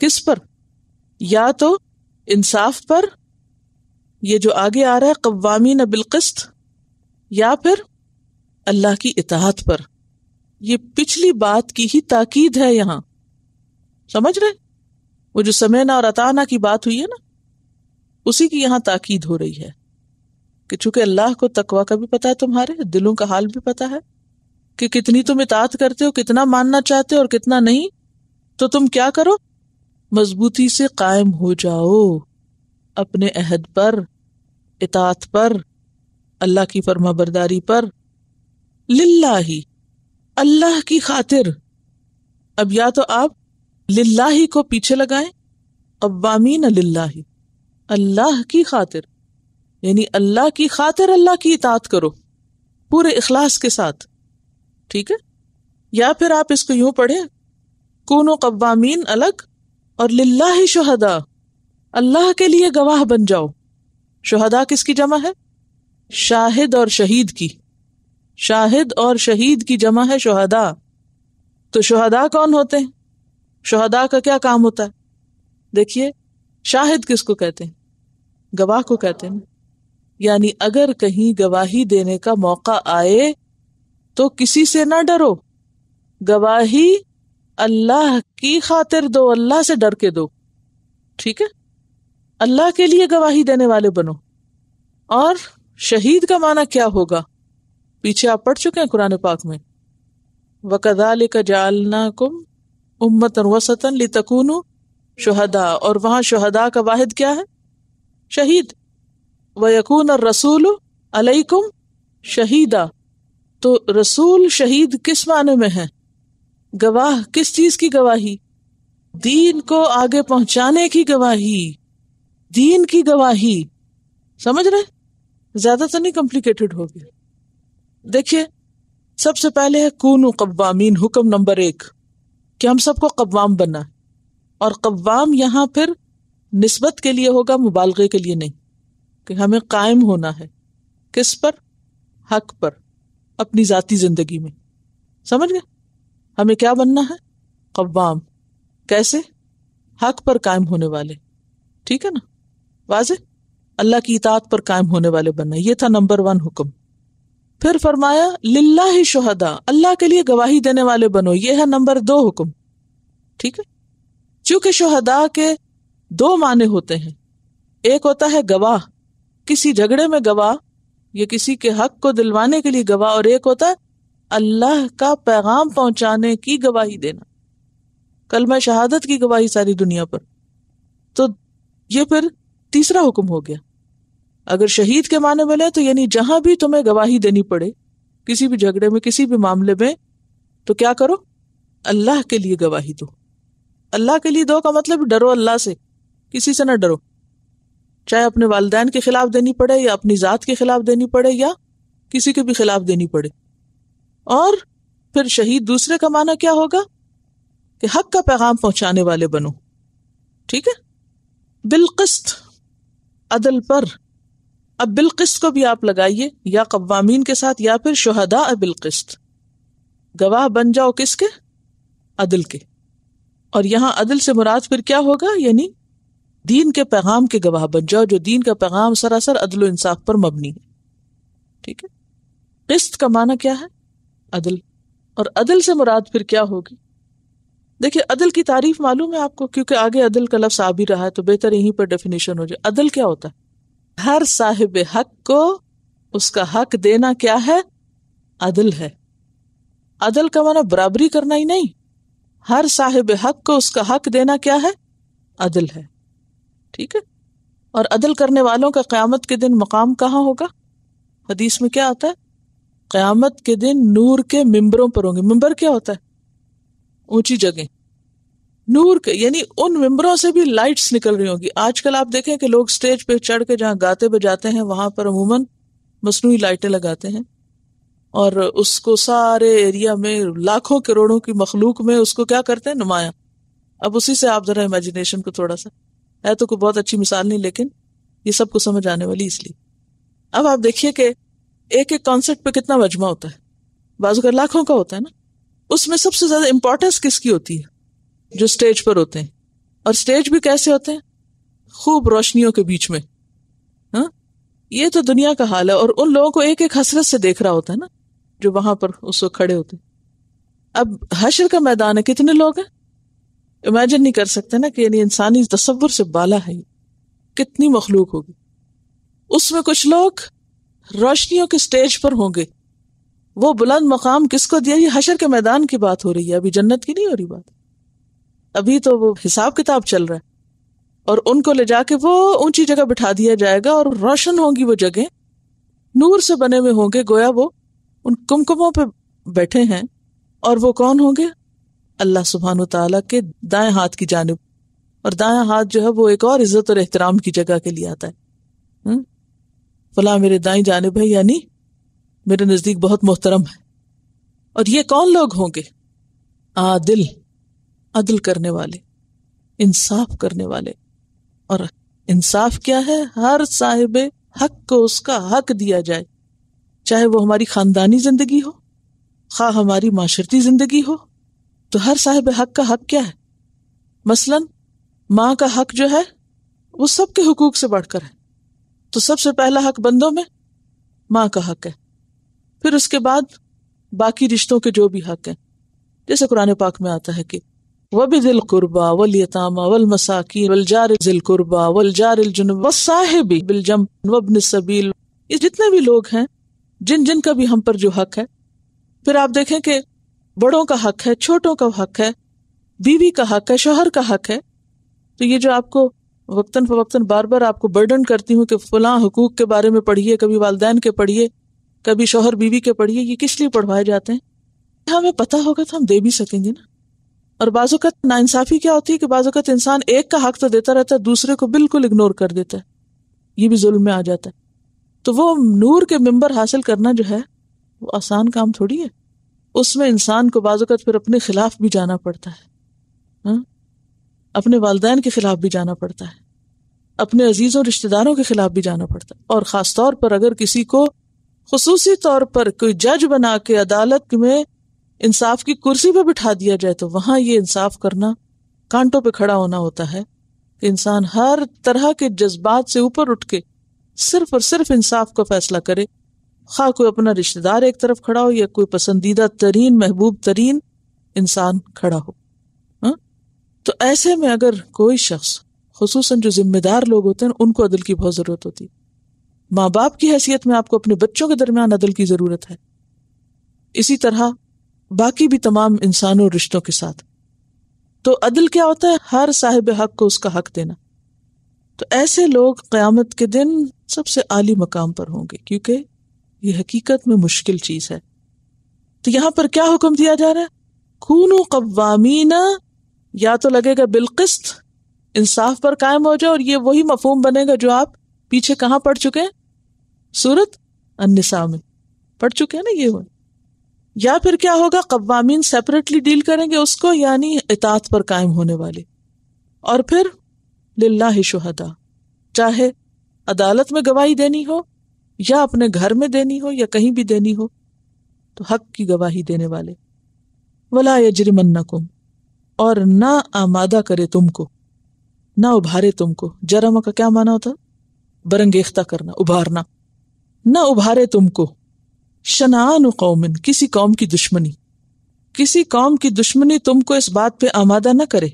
किस पर या तो इंसाफ पर ये जो आगे आ रहा है कवामी न बिलकस्त या फिर अल्लाह की इतिहात पर ये पिछली बात की ही ताकीद है यहाँ समझ रहे वो जो समयना और अताना की बात हुई है ना उसी की यहाँ ताकीद हो रही है कि चूंकि अल्लाह को तकवा का भी पता है तुम्हारे दिलों का हाल भी पता है कि कितनी तुम इतात करते हो कितना मानना चाहते हो और कितना नहीं तो तुम क्या करो मजबूती से कायम हो जाओ अपने अहद पर इतात पर अल्लाह की फर्माबरदारी पर लिल्ला ही अल्लाह की खातिर अब या तो आप लाही को पीछे लगाएं अब वामीन अल्लाह की खातिर यानी अल्लाह की खातिर अल्लाह की इतात करो पूरे इखलास के साथ ठीक है या फिर आप इसको यूं पढ़ें कून कवामीन अलग और लाही शहदा अल्लाह के लिए गवाह बन जाओ शहदा किसकी जमा है शाहिद और शहीद की शाहिद और शहीद की जमा है शहदा तो शहदा कौन होते हैं शहदा का क्या काम होता है देखिए शाहिद किसको कहते हैं गवाह को कहते हैं यानी अगर कहीं गवाही देने का मौका आए तो किसी से ना डरो गवाही अल्लाह की खातिर दो अल्लाह से डर के दो ठीक है अल्लाह के लिए गवाही देने वाले बनो और शहीद का माना क्या होगा पीछे आप पढ़ चुके हैं कुरान पाक में वकदाल का जालना कुम उम्मत वसतन तकून शहदा और वहां शहदा का वाहिद क्या है शहीद व यकून और रसूल अलैकुम शहीदा तो रसूल शहीद किस माने में है गवाह किस चीज की गवाही दीन को आगे पहुंचाने की गवाही दीन की गवाही समझ रहे ज्यादा तो नहीं कॉम्प्लिकेटेड हो गया देखिए सबसे पहले है कून कव्वामीन हुक्म नंबर एक कि हम सबको कब्वाम बनना और कब्वाम यहां फिर नस्बत के लिए होगा मुबालगे के लिए नहीं कि हमें कायम होना है किस पर हक पर अपनी जतीी ज़िंदगी में समझ गए हमें क्या बनना है कव्वाम कैसे हक पर कायम होने वाले ठीक है ना वाज अल्लाह की इतात पर कायम होने वाले बनना ये था नंबर वन हुक्म फिर फरमाया लिल्ला ही शहदा अल्लाह के लिए गवाही देने वाले बनो ये है नंबर दो हुक्म ठीक है चूंकि शहदा के दो माने होते हैं एक होता है गवाह किसी झगड़े में गवाह ये किसी के हक को दिलवाने के लिए गवाह और एक होता है अल्लाह का पैगाम पहुंचाने की गवाही देना कल मैं शहादत की गवाही सारी दुनिया पर तो ये फिर तीसरा हुक्म हो गया अगर शहीद के माने में तो यानी जहां भी तुम्हें गवाही देनी पड़े किसी भी झगड़े में किसी भी मामले में तो क्या करो अल्लाह के लिए गवाही दो अल्लाह के लिए दो का मतलब डरो अल्लाह से किसी से ना डरो चाहे अपने वालदेन के खिलाफ देनी पड़े या अपनी ज़ात के खिलाफ देनी पड़े या किसी के भी खिलाफ देनी पड़े और फिर शहीद दूसरे का माना क्या होगा कि हक का पैगाम पहुंचाने वाले बनो ठीक है बिलकस्त अदल पर अब बिलकिस्त को भी आप लगाइए या कवामीन के साथ या फिर शुहदा किस्त गवाह बन जाओ किसके अदल के और यहाँ अदल से मुराद फिर क्या होगा यानी दीन के पैगाम के गवाह बन जाओ जो दीन का पैगाम सरासर अदल इंसाफ पर मबनी है ठीक है किस्त का माना क्या है अदल और अदल से मुराद फिर क्या होगी देखिए अदल की तारीफ मालूम है आपको क्योंकि आगे अदल का लफ्स आ भी रहा है तो बेहतर यहीं पर डेफिनेशन हो जाए अदल क्या होता है हर साहिब हक को उसका हक देना क्या है अदल है अदल का माना बराबरी करना ही नहीं हर साहिब हक को उसका हक देना क्या है अदल है ठीक है और अदल करने वालों का क्यामत के दिन मकाम कहाँ होगा हदीस में क्या आता है क्यामत के दिन नूर के मिंबरों पर होंगे मिंबर क्या होता है ऊंची जगह नूर के यानी उन मेम्बरों से भी लाइट्स निकल रही होंगी आजकल आप देखें कि लोग स्टेज पे चढ़ के जहां गाते बजाते हैं वहां पर अमूमन मसनू लाइटें लगाते हैं और उसको सारे एरिया में लाखों करोड़ों की मखलूक में उसको क्या करते हैं नुमाया अब उसी से आप जरा इमेजिनेशन को थोड़ा सा है तो कोई बहुत अच्छी मिसाल नहीं लेकिन ये सबको समझ आने वाली इसलिए अब आप देखिए कि एक एक कॉन्सर्ट पे कितना मजमा होता है बाजूकर लाखों का होता है ना उसमें सबसे ज्यादा इंपॉर्टेंस किसकी होती है जो स्टेज पर होते हैं और स्टेज भी कैसे होते हैं खूब रोशनियों के बीच में हाँ ये तो दुनिया का हाल है और उन लोगों को एक एक हसरत से देख रहा होता है ना जो वहां पर उस वक्त खड़े होते अब हशर का मैदान है कितने लोग हैं इमेजिन नहीं कर सकते ना कि यानी इंसानी तस्वुर से बाला है कितनी मखलूक होगी उसमें कुछ लोग रोशनियों के स्टेज पर होंगे वो बुलंद मकाम किसको दिया ये हशर के मैदान की बात हो रही है अभी जन्नत की नहीं हो रही बात अभी तो वो हिसाब किताब चल रहा है और उनको ले जाके वो ऊंची जगह बिठा दिया जाएगा और रोशन होंगी वो जगह नूर से बने हुए होंगे गोया वो उन कुमकुमों पे बैठे हैं और वो कौन होंगे अल्लाह सुबहान तला के दाएं हाथ की जानब और दाया हाथ जो है वो एक और इज्जत और एहतराम की जगह के लिए आता है हम्म? फला मेरे दाई जानब है यानी मेरे नजदीक बहुत मोहतरम है और ये कौन लोग होंगे आदिल अदल करने वाले इंसाफ करने वाले और इंसाफ क्या है हर साहिब हक को उसका हक दिया जाए चाहे वो हमारी खानदानी जिंदगी हो खा हमारी माशरती जिंदगी हो तो हर साहिब हक का हक क्या है मसलन माँ का हक जो है वो सबके हकूक से बढ़कर है तो सबसे पहला हक बंदों में माँ का हक है फिर उसके बाद बाकी रिश्तों के जो भी हक हैं जैसे कुरान पाक में आता है कि वबिल कुरबा वल यतामा वल मसाकी वल जार कुरबा वल जार जुनब वसाहिबी वबन सबील ये जितने भी लोग हैं जिन जिन का भी हम पर जो हक है फिर आप देखें कि बड़ों का हक है छोटों का हक है बीवी का हक है शोहर का हक है तो ये जो आपको वक्ता फवक्ता बार बार आपको बर्डन करती हूँ कि फलां हकूक के बारे में पढ़िए कभी वालदेन के पढ़िए कभी शोहर बीवी के पढ़िए ये किस लिए पढ़वाए जाते हैं हमें पता होगा तो हम दे भी सकेंगे ना और बाजुकत नाइंसाफी क्या होती है कि बाजुकत इंसान एक का हक तो देता रहता है दूसरे को बिल्कुल इग्नोर कर देता है ये भी जुल्म में आ जाता है तो वो नूर के मेम्बर हासिल करना जो है वो आसान काम थोड़ी है उसमें इंसान को बाजुकत फिर अपने खिलाफ भी जाना पड़ता है हा? अपने वालदेन के खिलाफ भी जाना पड़ता है अपने अजीज़ों रिश्तेदारों के खिलाफ भी जाना पड़ता है और ख़ास तौर पर अगर किसी को खसूसी तौर पर कोई जज बना के अदालत में इंसाफ की कुर्सी पर बिठा दिया जाए तो वहां ये इंसाफ करना कांटों पे खड़ा होना होता है इंसान हर तरह के जज्बात से ऊपर उठ के सिर्फ और सिर्फ इंसाफ का फैसला करे खा कोई अपना रिश्तेदार एक तरफ खड़ा हो या कोई पसंदीदा तरीन महबूब तरीन इंसान खड़ा हो हा? तो ऐसे में अगर कोई शख्स खसूस जो जिम्मेदार लोग होते हैं उनको अदल की बहुत ज़रूरत होती है माँ बाप की हैसियत में आपको अपने बच्चों के दरमियान अदल की ज़रूरत है इसी तरह बाकी भी तमाम इंसानों रिश्तों के साथ तो अदल क्या होता है हर साहिब हक को उसका हक देना तो ऐसे लोग क्यामत के दिन सबसे आली मकाम पर होंगे क्योंकि ये हकीकत में मुश्किल चीज़ है तो यहां पर क्या हुक्म दिया जा रहा है खून कवामीना या तो लगेगा बिलकिस्त इंसाफ पर कायम हो जाए और ये वही मफहम बनेगा जो आप पीछे कहाँ पढ़ चुके हैं सूरत अन्य में पढ़ चुके हैं ना ये हुआ या फिर क्या होगा कवामीन सेपरेटली डील करेंगे उसको यानी इतात पर कायम होने वाले और फिर लिल्ला ही शुहदा चाहे अदालत में गवाही देनी हो या अपने घर में देनी हो या कहीं भी देनी हो तो हक की गवाही देने वाले वला यजरिमन्नकुम और ना आमादा करे तुमको ना उभारे तुमको जरम का क्या माना होता बरंगेख्ता करना उभारना ना उभारे तुमको शनान कौमिन किसी कौम की दुश्मनी किसी कौम की दुश्मनी तुमको इस बात पे आमादा ना करे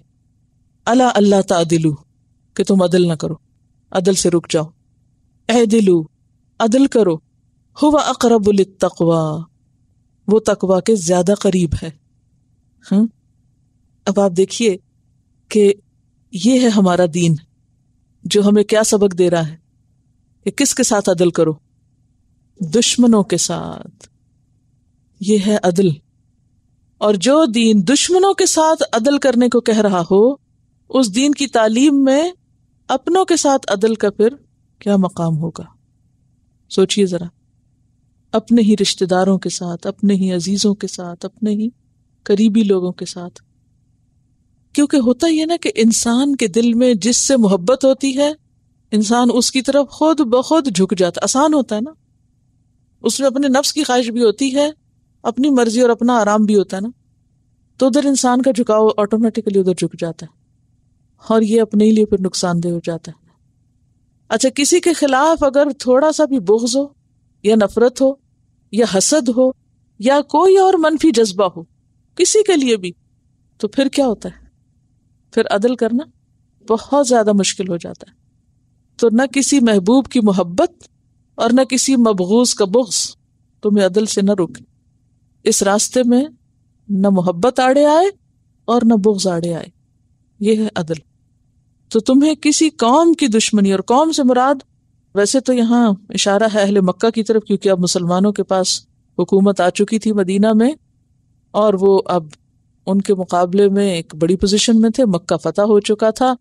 अला अल्लाह तदिलू कि तुम अदल ना करो अदल से रुक जाओ ए दिलू अदल करो हुआ अकरबुल तकवा वो तकवा के ज्यादा करीब है हुँ? अब आप देखिए कि ये है हमारा दीन जो हमें क्या सबक दे रहा है कि किसके साथ अदल करो दुश्मनों के साथ ये है अदल और जो दीन दुश्मनों के साथ अदल करने को कह रहा हो उस दीन की तालीम में अपनों के साथ अदल का फिर क्या मकाम होगा सोचिए जरा अपने ही रिश्तेदारों के साथ अपने ही अजीजों के साथ अपने ही करीबी लोगों के साथ क्योंकि होता यह ना कि इंसान के दिल में जिससे मोहब्बत होती है इंसान उसकी तरफ खुद बखुद झुक जाता आसान होता है ना उसमें अपने नफ्स की ख्वाहिश भी होती है अपनी मर्जी और अपना आराम भी होता है ना तो उधर इंसान का झुकाव ऑटोमेटिकली उधर झुक जाता है और ये अपने लिए फिर नुकसानदेह हो जाता है अच्छा किसी के खिलाफ अगर थोड़ा सा भी बोझ हो या नफरत हो या हसद हो या कोई और मनफी जज्बा हो किसी के लिए भी तो फिर क्या होता है फिर अदल करना बहुत ज्यादा मुश्किल हो जाता है तो न किसी महबूब की मोहब्बत और न किसी मबगूज का बुग्स तुम्हें अदल से न रोके इस रास्ते में न मोहब्बत आड़े आए और न बुग्स आड़े आए यह है अदल तो तुम्हें किसी कौम की दुश्मनी और कौम से मुराद वैसे तो यहाँ इशारा है अहल मक्का की तरफ क्योंकि अब मुसलमानों के पास हुकूमत आ चुकी थी मदीना में और वो अब उनके मुकाबले में एक बड़ी पोजीशन में थे मक्का फतह हो चुका था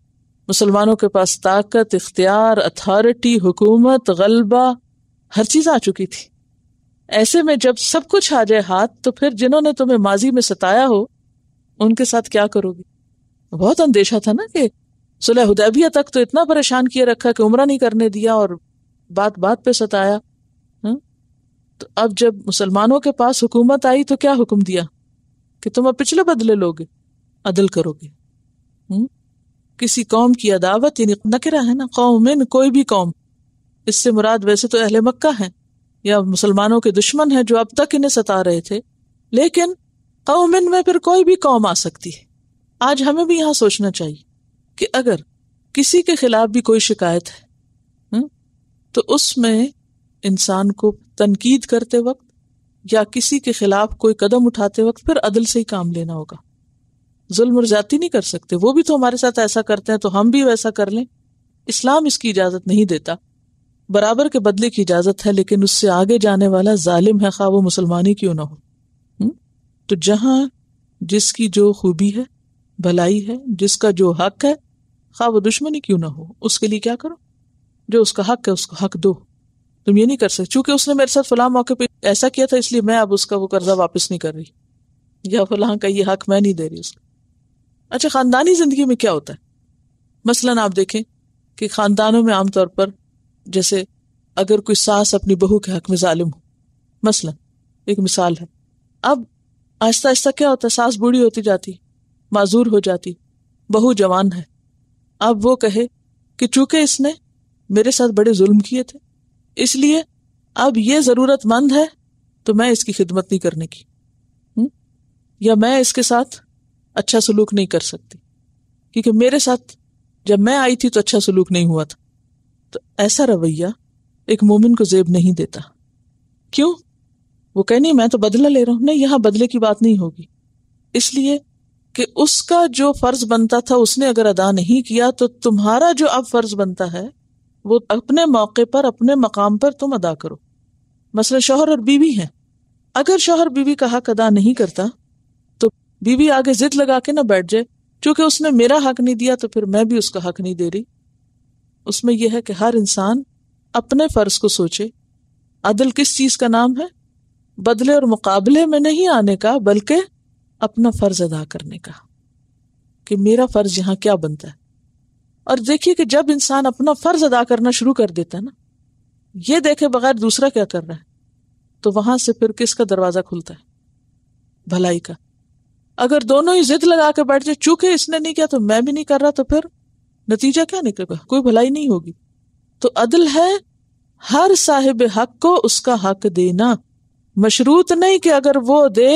मुसलमानों के पास ताकत इख्तियार अथॉरिटी हुकूमत गलबा हर चीज आ चुकी थी ऐसे में जब सब कुछ आ जाए हाथ तो फिर जिन्होंने तुम्हें माजी में सताया हो उनके साथ क्या करोगे बहुत अंदेशा था ना कि सुलह उदैबिया तक तो इतना परेशान किए रखा कि उम्र नहीं करने दिया और बात बात पे सताया हा? तो अब जब मुसलमानों के पास हुकूमत आई तो क्या हुक्म दिया कि तुम अब पिछले बदले लोगे अदल करोगे हुँ? किसी कौम की अदावत यानी नकरा है ना कौम में कोई भी कौम इससे मुराद वैसे तो अहले मक्का हैं या मुसलमानों के दुश्मन हैं जो अब तक इन्हें सता रहे थे लेकिन कौमिन में फिर कोई भी कौम आ सकती है आज हमें भी यहां सोचना चाहिए कि अगर किसी के खिलाफ भी कोई शिकायत है हुँ? हम्म, तो उसमें इंसान को तनकीद करते वक्त या किसी के खिलाफ कोई कदम उठाते वक्त फिर अदल से ही काम लेना होगा जुल्म और जाति नहीं कर सकते वो भी तो हमारे साथ ऐसा करते हैं तो हम भी वैसा कर लें इस्लाम इसकी इजाजत नहीं देता बराबर के बदले की इजाजत है लेकिन उससे आगे जाने वाला जालिम है खा वो मुसलमान ही क्यों ना हो तो जहां जिसकी जो खूबी है भलाई है जिसका जो हक है खा वो दुश्मनी क्यों ना हो उसके लिए क्या करो जो उसका हक है उसको हक दो तुम ये नहीं कर सकते चूंकि उसने मेरे साथ फलां मौके पर ऐसा किया था इसलिए मैं अब उसका वो कर्जा वापस नहीं कर रही या फलां का ये हक मैं नहीं दे रही उसको अच्छा खानदानी जिंदगी में क्या होता है मसलन आप देखें कि खानदानों में आमतौर पर जैसे अगर कोई सास अपनी बहू के हक में जालिम हो मसलन एक मिसाल है अब आहिस्ता आहिस्ता क्या होता है सास बूढ़ी होती जाती माजूर हो जाती बहू जवान है अब वो कहे कि चूंकि इसने मेरे साथ बड़े जुल्म किए थे इसलिए अब ये ज़रूरतमंद है तो मैं इसकी खिदमत नहीं करने की हुँ? या मैं इसके साथ अच्छा सलूक नहीं कर सकती क्योंकि मेरे साथ जब मैं आई थी तो अच्छा सलूक नहीं हुआ था ऐसा रवैया एक मोमिन को जेब नहीं देता क्यों वो कह नहीं मैं तो बदला ले रहा हूं नहीं यहां बदले की बात नहीं होगी इसलिए कि उसका जो फर्ज बनता था उसने अगर अदा नहीं किया तो तुम्हारा जो अब फर्ज बनता है वो अपने मौके पर अपने मकाम पर तुम अदा करो मसला शोहर और बीवी है अगर शोहर बीवी का हक अदा नहीं करता तो बीवी आगे जिद लगा के ना बैठ जाए क्योंकि उसने मेरा हक नहीं दिया तो फिर मैं भी उसका हक नहीं दे रही उसमें यह है कि हर इंसान अपने फ़र्ज को सोचे अदल किस चीज़ का नाम है बदले और मुकाबले में नहीं आने का बल्कि अपना फ़र्ज अदा करने का कि मेरा फ़र्ज यहाँ क्या बनता है और देखिए कि जब इंसान अपना फ़र्ज अदा करना शुरू कर देता है ना ये देखे बगैर दूसरा क्या कर रहा है तो वहां से फिर किसका दरवाज़ा खुलता है भलाई का अगर दोनों ही जिद लगा के बैठ जाए चूंकि इसने नहीं किया तो मैं भी नहीं कर रहा तो फिर नतीजा क्या निकलेगा कोई भलाई नहीं होगी तो अदल है हर साहिब हक को उसका हक देना मशरूत नहीं कि अगर वो दे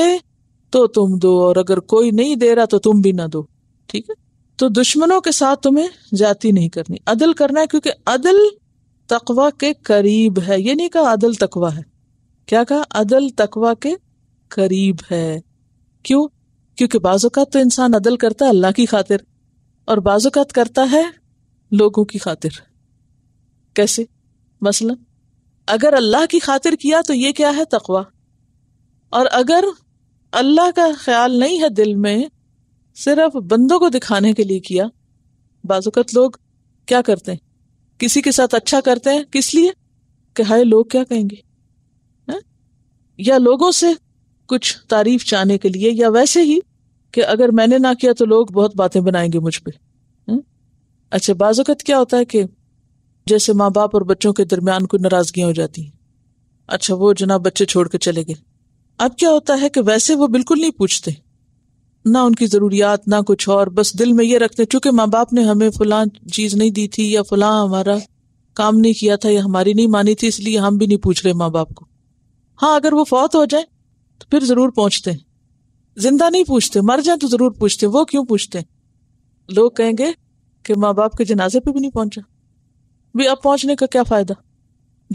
तो तुम दो और अगर कोई नहीं दे रहा तो तुम भी ना दो ठीक है तो दुश्मनों के साथ तुम्हें जाति नहीं करनी अदल करना है क्योंकि अदल तकवा के करीब है ये नहीं कहा अदल तकवा है क्या कहा अदल तकवा के करीब है क्यों क्योंकि बाजुकात तो इंसान अदल करता है अल्लाह की खातिर और बाजुकात करता है लोगों की खातिर कैसे मसलन अगर अल्लाह की खातिर किया तो ये क्या है तकवा और अगर अल्लाह का ख्याल नहीं है दिल में सिर्फ बंदों को दिखाने के लिए किया बाजुकत लोग क्या करते हैं किसी के साथ अच्छा करते हैं किस लिए कि हाय लोग क्या कहेंगे है? या लोगों से कुछ तारीफ चाहने के लिए या वैसे ही कि अगर मैंने ना किया तो लोग बहुत बातें बनाएंगे मुझ पर हम्म? अच्छा बाज़त क्या होता है कि जैसे माँ बाप और बच्चों के दरमियान कोई नाराजगियां हो जाती हैं अच्छा वो जनाब बच्चे छोड़ के चले गए अब क्या होता है कि वैसे वो बिल्कुल नहीं पूछते ना उनकी ज़रूरियात ना कुछ और बस दिल में ये रखते चूंकि माँ बाप ने हमें फलां चीज़ नहीं दी थी या फलां हमारा काम नहीं किया था या हमारी नहीं मानी थी इसलिए हम भी नहीं पूछ रहे माँ बाप को हाँ अगर वो फौत हो जाए तो फिर ज़रूर पहुंचते हैं जिंदा नहीं पूछते मर जाए तो जरूर पूछते वो क्यों पूछते लोग कहेंगे कि माँ बाप के जनाजे पे भी नहीं पहुंचा भी अब पहुंचने का क्या फायदा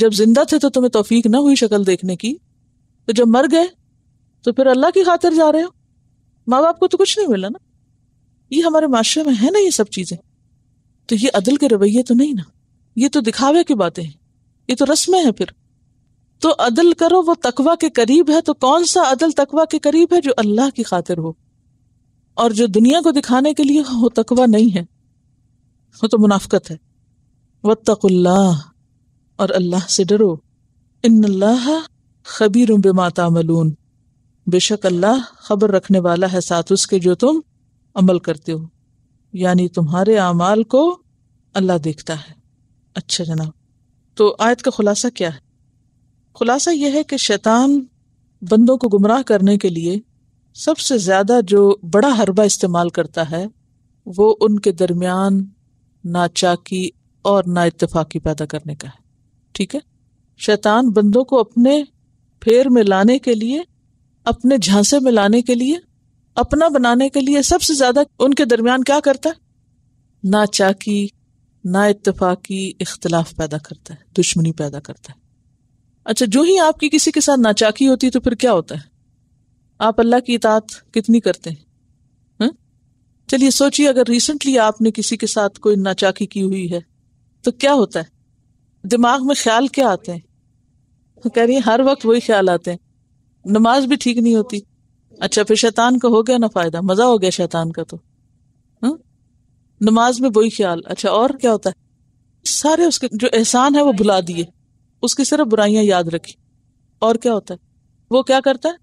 जब जिंदा थे तो तुम्हें तोफीक ना हुई शक्ल देखने की तो जब मर गए तो फिर अल्लाह की खातिर जा रहे हो माँ बाप को तो कुछ नहीं मिला ना ये हमारे माशरे में है ना ये सब चीजें तो ये अदल के रवैये तो नहीं ना ये तो दिखावे की बातें हैं ये तो रस्में हैं फिर तो अदल करो वो तकवा के करीब है तो कौन सा अदल तकवा के करीब है जो अल्लाह की खातिर हो और जो दुनिया को दिखाने के लिए हो तकवा नहीं है वो तो मुनाफ्त है व तकुल्लाह और अल्लाह से डरो इन अल्लाह खबीर बेमाता मलून बेशक अल्लाह खबर रखने वाला है साथ उसके जो तुम अमल करते हो यानी तुम्हारे अमाल को अल्लाह देखता है अच्छा जनाब तो आयत का खुलासा क्या है खुलासा यह है कि शैतान बंदों को गुमराह करने के लिए सबसे ज़्यादा जो बड़ा हरबा इस्तेमाल करता है वो उनके दरमियान नाचाकी और नाइतफाकी पैदा करने का है ठीक है शैतान बंदों को अपने फेर में लाने के लिए अपने झांसे में लाने के लिए अपना बनाने के लिए सबसे ज्यादा उनके दरमियान क्या करता है ना चाकी ना इतफाकी इख्तलाफ पैदा करता है दुश्मनी पैदा करता है अच्छा जो ही आपकी किसी के साथ नाचाकी होती है तो फिर क्या होता है आप अल्लाह की इतात कितनी करते हैं चलिए सोचिए अगर रिसेंटली आपने किसी के साथ कोई नाचाकी की हुई है तो क्या होता है दिमाग में ख्याल क्या आते हैं कह रही है हर वक्त वही ख्याल आते हैं नमाज भी ठीक नहीं होती अच्छा फिर शैतान का हो गया ना फायदा मजा हो गया शैतान का तो हा? नमाज में वही ख्याल अच्छा और क्या होता है सारे उसके जो एहसान है वो भुला दिए उसकी सिर्फ बुराइयां याद रखी और क्या होता है वो क्या करता है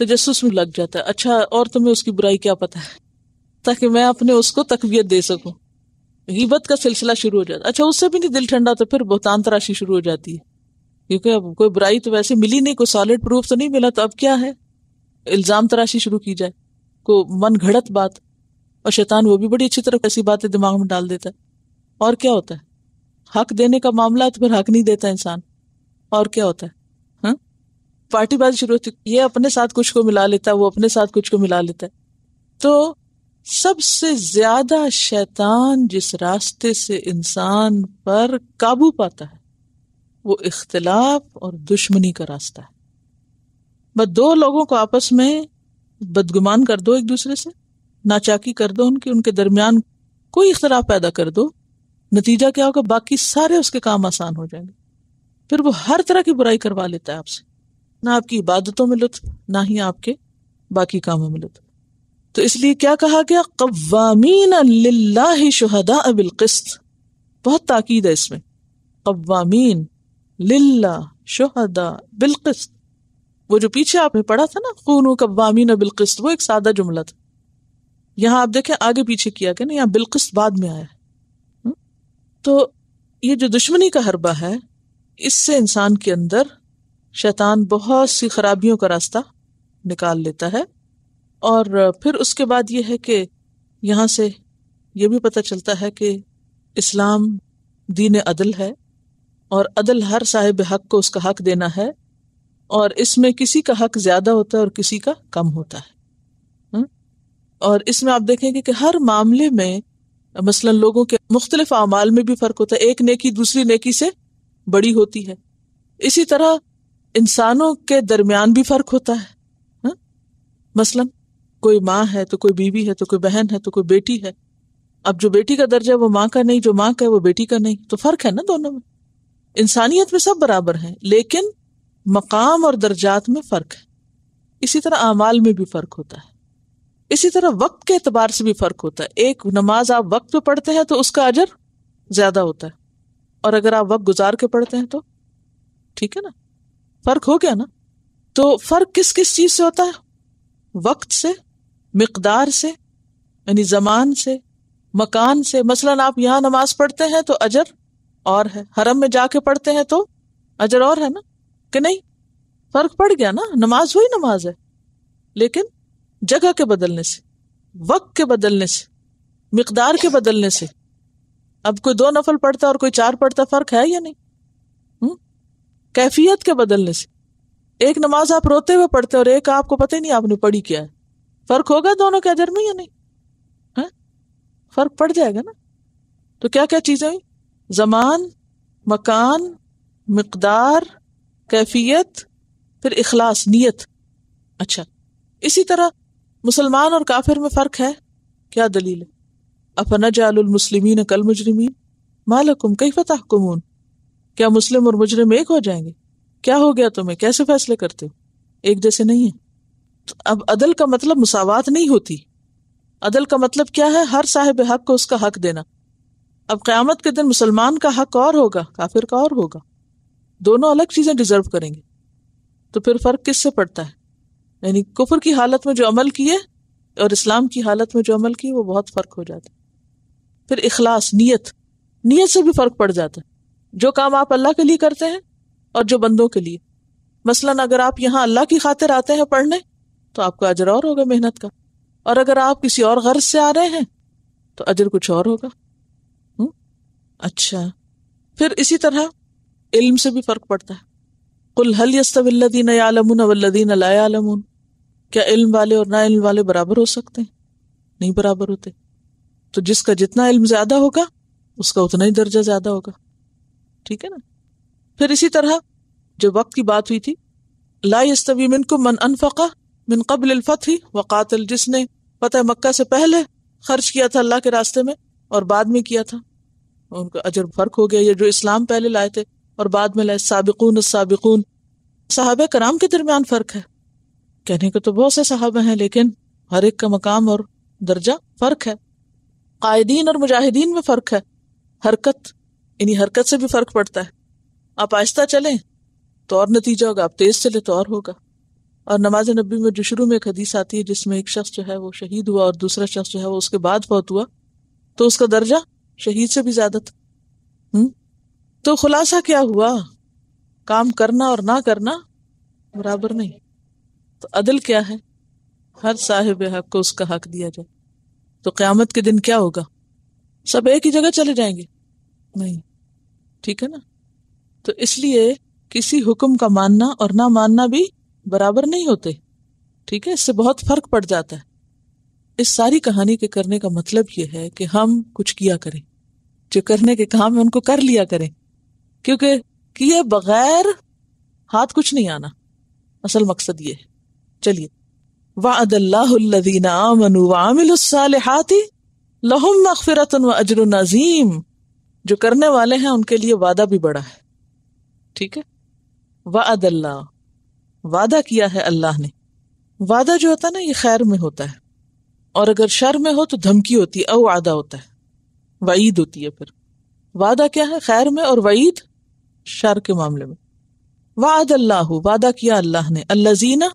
तजस्स में लग जाता है अच्छा और तुम्हें उसकी बुराई क्या पता है ताकि मैं अपने उसको तकबीयत दे सकूं गिबत का सिलसिला शुरू हो जाता है अच्छा उससे भी नहीं दिल ठंडा तो फिर बहुतान तराशी शुरू हो जाती है क्योंकि अब कोई बुराई तो वैसे मिली नहीं कोई सॉलिड प्रूफ तो नहीं मिला तो अब क्या है इल्ज़ाम तराशी शुरू की जाए को मन घड़त बात और शैतान वो भी बड़ी अच्छी तरह ऐसी बातें दिमाग में डाल देता है और क्या होता है हक देने का मामला तो फिर हक नहीं देता इंसान और क्या होता है हाँ? पार्टी पार्टीबाजी शुरू होती ये अपने साथ कुछ को मिला लेता है वो अपने साथ कुछ को मिला लेता है तो सबसे ज्यादा शैतान जिस रास्ते से इंसान पर काबू पाता है वो इख्तलाफ और दुश्मनी का रास्ता है बस दो लोगों को आपस में बदगुमान कर दो एक दूसरे से नाचाकी कर दो उनके उनके दरमियान कोई इख्तलाफ पैदा कर दो नतीजा क्या होगा बाकी सारे उसके काम आसान हो जाएंगे फिर वो हर तरह की बुराई करवा लेता है आपसे ना आपकी इबादतों में लुत्फ ना ही आपके बाकी कामों में लुत्फ तो इसलिए क्या कहा गया कवामीन शहदा किस्त बहुत ताकीद है इसमें कवामीन लिल्ला शहदा किस्त वो जो पीछे आपने पढ़ा था ना खून कवामीन किस्त वो एक सादा जुमला था यहां आप देखें आगे पीछे किया गया ना यहाँ किस्त बाद में आया हम्म? तो ये जो दुश्मनी का हरबा है इससे इंसान के अंदर शैतान बहुत सी खराबियों का रास्ता निकाल लेता है और फिर उसके बाद यह है कि यहाँ से यह भी पता चलता है कि इस्लाम दीन अदल है और अदल हर साहिब हक को उसका हक देना है और इसमें किसी का हक ज्यादा होता है और किसी का कम होता है हुँ? हम्म? और इसमें आप देखेंगे कि हर मामले में मसलन लोगों के मुख्तलिफ अमाल में भी फर्क होता है एक नेकी दूसरी नेकी से बड़ी होती है इसी तरह इंसानों के दरमियान भी फर्क होता है हा? मसलन कोई माँ है तो कोई बीवी है तो कोई बहन है तो कोई बेटी है अब जो बेटी का दर्जा है वो माँ का नहीं जो माँ का है वो बेटी का नहीं तो फर्क है ना दोनों में इंसानियत में सब बराबर है लेकिन मकाम और दर्जात में फर्क है इसी तरह अमाल में भी फर्क होता है इसी तरह वक्त के एतबार से भी फर्क होता है एक नमाज आप वक्त पे पढ़ते हैं तो उसका अजर ज्यादा होता है और अगर आप वक्त गुजार के पढ़ते हैं तो ठीक है ना फ़र्क हो गया ना तो फ़र्क किस किस चीज़ से होता है वक्त से मकदार से यानी ज़मान से मकान से मसलन आप यहां नमाज पढ़ते हैं तो अजर और है हरम में जाके पढ़ते हैं तो अजर और है ना कि नहीं फ़र्क पड़ गया ना नमाज वही नमाज है लेकिन जगह के बदलने से वक्त के बदलने से मकदार के बदलने से अब कोई दो नफल पढ़ता और कोई चार पढ़ता फर्क है या नहीं हुँ? हम्म? कैफियत के बदलने से एक नमाज आप रोते हुए पढ़ते और एक आपको पता ही नहीं आपने पढ़ी क्या है फर्क होगा दोनों के अजर में या नहीं है फर्क पड़ जाएगा ना तो क्या क्या चीजें हुई जमान मकान मकदार कैफियत फिर इखलास नीयत अच्छा इसी तरह मुसलमान और काफिर में फर्क है क्या दलील है अपना जालमसलिमिन कल मुजरिम मालकुम कई फतः कुमून क्या मुस्लिम और मुजरिम एक हो जाएंगे क्या हो गया तुम्हें कैसे फैसले करते हो एक जैसे नहीं है तो अब अदल का मतलब मुसावत नहीं होती अदल का मतलब क्या है हर साहिब हक को उसका हक देना अब क़्यामत के दिन मुसलमान का हक और होगा काफिर का और होगा दोनों अलग चीज़ें डिजर्व करेंगे तो फिर फ़र्क किससे पड़ता है यानी कुफर की हालत में जो अमल किए और इस्लाम की हालत में जो अमल किए वो बहुत फ़र्क हो जाता है फिर इखलास नीयत नीयत से भी फर्क पड़ जाता है जो काम आप अल्लाह के लिए करते हैं और जो बंदों के लिए मसलन अगर आप यहाँ अल्लाह की खातिर आते हैं पढ़ने तो आपका अजर और होगा मेहनत का और अगर आप किसी और गर्ज से आ रहे हैं तो अजर कुछ और होगा अच्छा फिर इसी तरह इल्म से भी फर्क पड़ता है कुल हल यस्तविल्लदीन यालमुन वल्लदीन ला यालमुन क्या इल्म वाले और ना इल्म वाले बराबर हो सकते हैं नहीं बराबर होते तो जिसका जितना इल्म ज्यादा होगा उसका उतना ही दर्जा ज्यादा होगा ठीक है ना फिर इसी तरह जो वक्त की बात हुई थी ला यस्तवी मिन को मन अनफका मिन कबल अल्फत ही वकातल जिसने पता मक्का से पहले खर्च किया था अल्लाह के रास्ते में और बाद में किया था उनका अजर फर्क हो गया ये जो इस्लाम पहले लाए थे और बाद में लाए सबकून सबकून साहब कराम के दरमियान फ़र्क है कहने को तो बहुत से साहब हैं लेकिन हर एक का मकाम और दर्जा फ़र्क है कायदीन और मुजाहिदीन में फ़र्क है हरकत इन्हीं हरकत से भी फ़र्क पड़ता है आप आहिस्ता चलें तो और नतीजा होगा आप तेज़ चले तो और होगा और नमाज नबी में जो शुरू में एक हदीस आती है जिसमें एक शख्स जो है वो शहीद हुआ और दूसरा शख्स जो है वो उसके बाद फौत हुआ तो उसका दर्जा शहीद से भी ज़्यादा था तो खुलासा क्या हुआ काम करना और ना करना बराबर नहीं तो अदल क्या है हर साहिब हक को उसका हक दिया जाए तो क़्यामत के दिन क्या होगा सब एक ही जगह चले जाएंगे नहीं ठीक है ना तो इसलिए किसी हुक्म का मानना और ना मानना भी बराबर नहीं होते ठीक है इससे बहुत फर्क पड़ जाता है इस सारी कहानी के करने का मतलब यह है कि हम कुछ किया करें जो करने के काम है उनको कर लिया करें क्योंकि किए बगैर हाथ कुछ नहीं आना असल मकसद ये है चलिए वादिनफिरत नजीम जो करने वाले हैं उनके लिए वादा भी बड़ा है ठीक है वाद अल्लाह वादा किया है अल्लाह ने वादा जो होता है ना ये खैर में होता है और अगर शर में हो तो धमकी होती है अवादा होता है वईद होती है फिर वादा क्या है खैर में और वईद शर के मामले में वाद अल्लाह वादा किया अल्लाह ने अल्लाजीना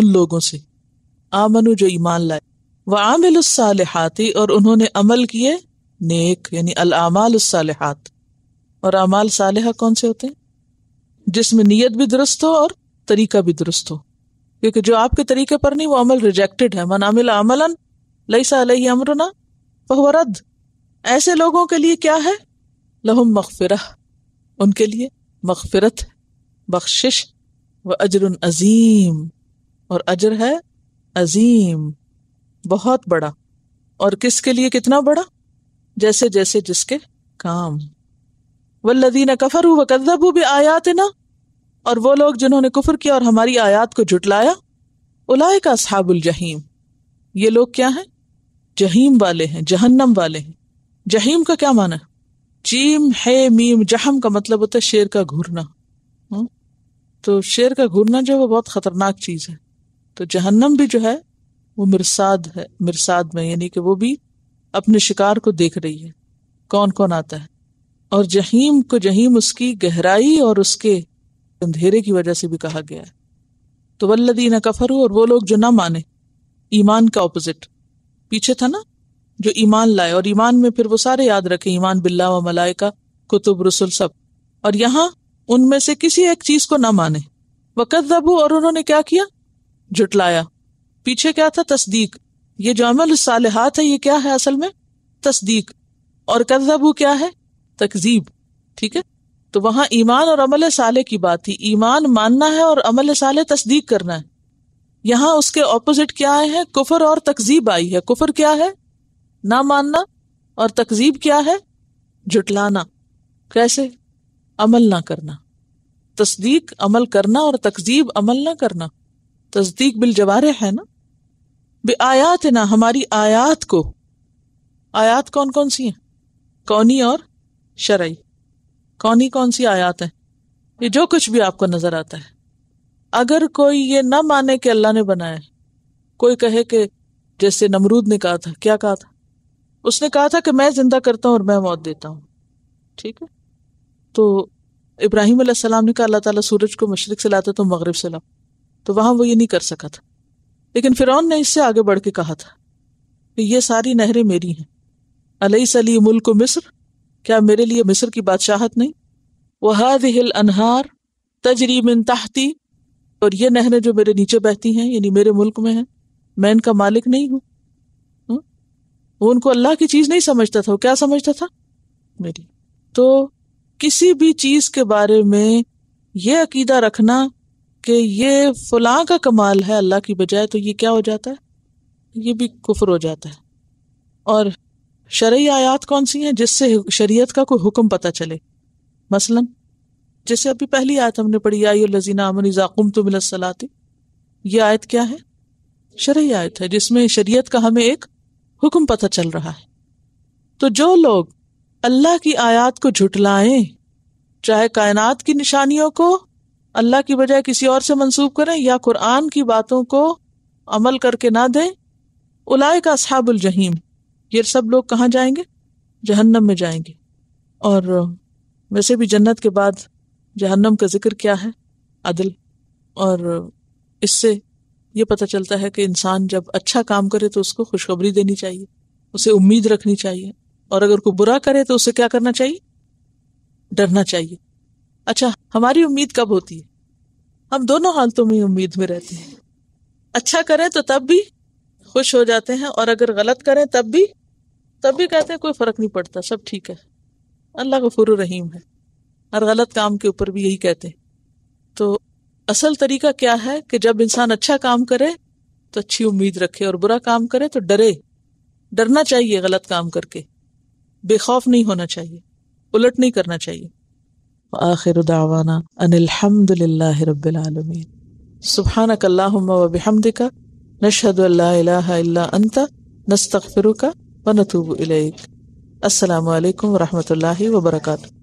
उन लोगों से आमनु जो ईमान लाए व आमिलसालहाती और उन्होंने अमल किए नेक यानी अलामालसालहात और अमाल साल कौन से होते हैं जिसमें नीयत भी दुरुस्त हो और तरीका भी दुरुस्त हो क्योंकि जो आपके तरीके पर नहीं वो अमल रिजेक्टेड है मन अमिल अमलन लईसा अलही अमरना फहवरद ऐसे लोगों के लिए क्या है लहुम मखफिर उनके लिए मखफिरत बख्शिश व अजर अजीम और अजर है अजीम बहुत बड़ा और किसके लिए कितना बड़ा जैसे जैसे जिसके काम वल्लदीन कफर व कदबू भी आयात ना और वो लोग जिन्होंने कुफर किया और हमारी आयात को जुटलाया उलाय का असहाबुल जहीम ये लोग क्या हैं जहीम वाले हैं जहन्नम वाले हैं जहीम का क्या माना जीम है मीम जहम का मतलब होता है शेर का घूरना हम्म? तो शेर का घूरना जो है वो बहुत खतरनाक चीज है तो जहन्नम भी जो है वो मिरसाद है मिरसाद में यानी कि वो भी अपने शिकार को देख रही है कौन कौन आता है और जहीम को जहीम उसकी गहराई और उसके अंधेरे की वजह से भी कहा गया है तो वल्लदीन कफर और वो लोग जो ना माने ईमान का ऑपोजिट पीछे था ना जो ईमान लाए और ईमान में फिर वो सारे याद रखे ईमान बिल्ला व मलाइका कुतुब रसुल सब और यहाँ उनमें से किसी एक चीज को ना माने वकत और उन्होंने क्या किया जुटलाया पीछे क्या था तस्दीक ये जो अमल सालहात है ये क्या है असल में तस्दीक और कजबू क्या है तकजीब ठीक है तो वहां ईमान और अमल साले की बात थी ईमान मानना है और अमल साले तस्दीक करना है यहां उसके ऑपोजिट क्या आए हैं कुफर और तकजीब आई है कुफर क्या है ना मानना और तकजीब क्या है जुटलाना कैसे अमल ना करना तस्दीक अमल करना और तकजीब अमल ना करना तस्दीक बिल जवारे है ना बे आयात ना हमारी आयात को आयात कौन कौन सी है कौनी और शरई कौनी कौन सी आयात है ये जो कुछ भी आपको नजर आता है अगर कोई ये ना माने कि अल्लाह ने बनाया कोई कहे कि जैसे नमरूद ने कहा था क्या कहा था उसने कहा था कि मैं जिंदा करता हूं और मैं मौत देता हूँ ठीक है तो इब्राहिम सलाम ने कहा अल्लाह ताला सूरज को मशरक से लाते तो मगरब से लाओ तो वहां वो ये नहीं कर सका था लेकिन फिरौन ने इससे आगे बढ़ के कहा था कि ये सारी नहरें मेरी हैं अलई सली मुल्क मिस्र क्या मेरे लिए मिस्र की बादशाहत नहीं वह हिल अनहार तजरीबिन ताहती और ये नहरें जो मेरे नीचे बहती हैं यानी मेरे मुल्क में हैं मैं इनका मालिक नहीं हूं वो उनको अल्लाह की चीज नहीं समझता था वो क्या समझता था मेरी तो किसी भी चीज के बारे में ये अकीदा रखना कि ये फलां का कमाल है अल्लाह की बजाय तो ये क्या हो जाता है ये भी कुफर हो जाता है और शरय आयात कौन सी हैं जिससे शरीयत का कोई हुक्म पता चले मसलन जैसे अभी पहली आयत हमने पढ़ी आई लजीना अमन जाकुम तो मिलसलाती ये आयत क्या है शरय आयत है जिसमें शरीयत का हमें एक हुक्म पता चल रहा है तो जो लोग अल्लाह की आयात को झुटलाएं चाहे कायनात की निशानियों को अल्लाह की बजाय किसी और से मंसूब करें या कुरान की बातों को अमल करके ना दें उलाय का असहाबुल जहीम ये सब लोग कहाँ जाएंगे जहन्नम में जाएंगे और वैसे भी जन्नत के बाद जहन्नम का जिक्र क्या है अदल और इससे ये पता चलता है कि इंसान जब अच्छा काम करे तो उसको खुशखबरी देनी चाहिए उसे उम्मीद रखनी चाहिए और अगर कोई बुरा करे तो उसे क्या करना चाहिए डरना चाहिए अच्छा हमारी उम्मीद कब होती है हम दोनों हालतों में उम्मीद में रहते हैं अच्छा करें तो तब भी खुश हो जाते हैं और अगर गलत करें तब भी तब भी कहते हैं कोई फर्क नहीं पड़ता सब ठीक है अल्लाह गफुर रहीम है हर गलत काम के ऊपर भी यही कहते हैं तो असल तरीका क्या है कि जब इंसान अच्छा काम करे तो अच्छी उम्मीद रखे और बुरा काम करे तो डरे डरना चाहिए गलत काम करके बेखौफ नहीं होना चाहिए उलट नहीं करना चाहिए आखिर दावाना अनिलहमदिल्ला रबालमीन सुबहानक वबिहमदिका नशहद अल्ला अंत नस्तफ़िरुका व नतूब अलैक अस्सलाम वालेकुम रहमतुल्लाहि व बरकातहू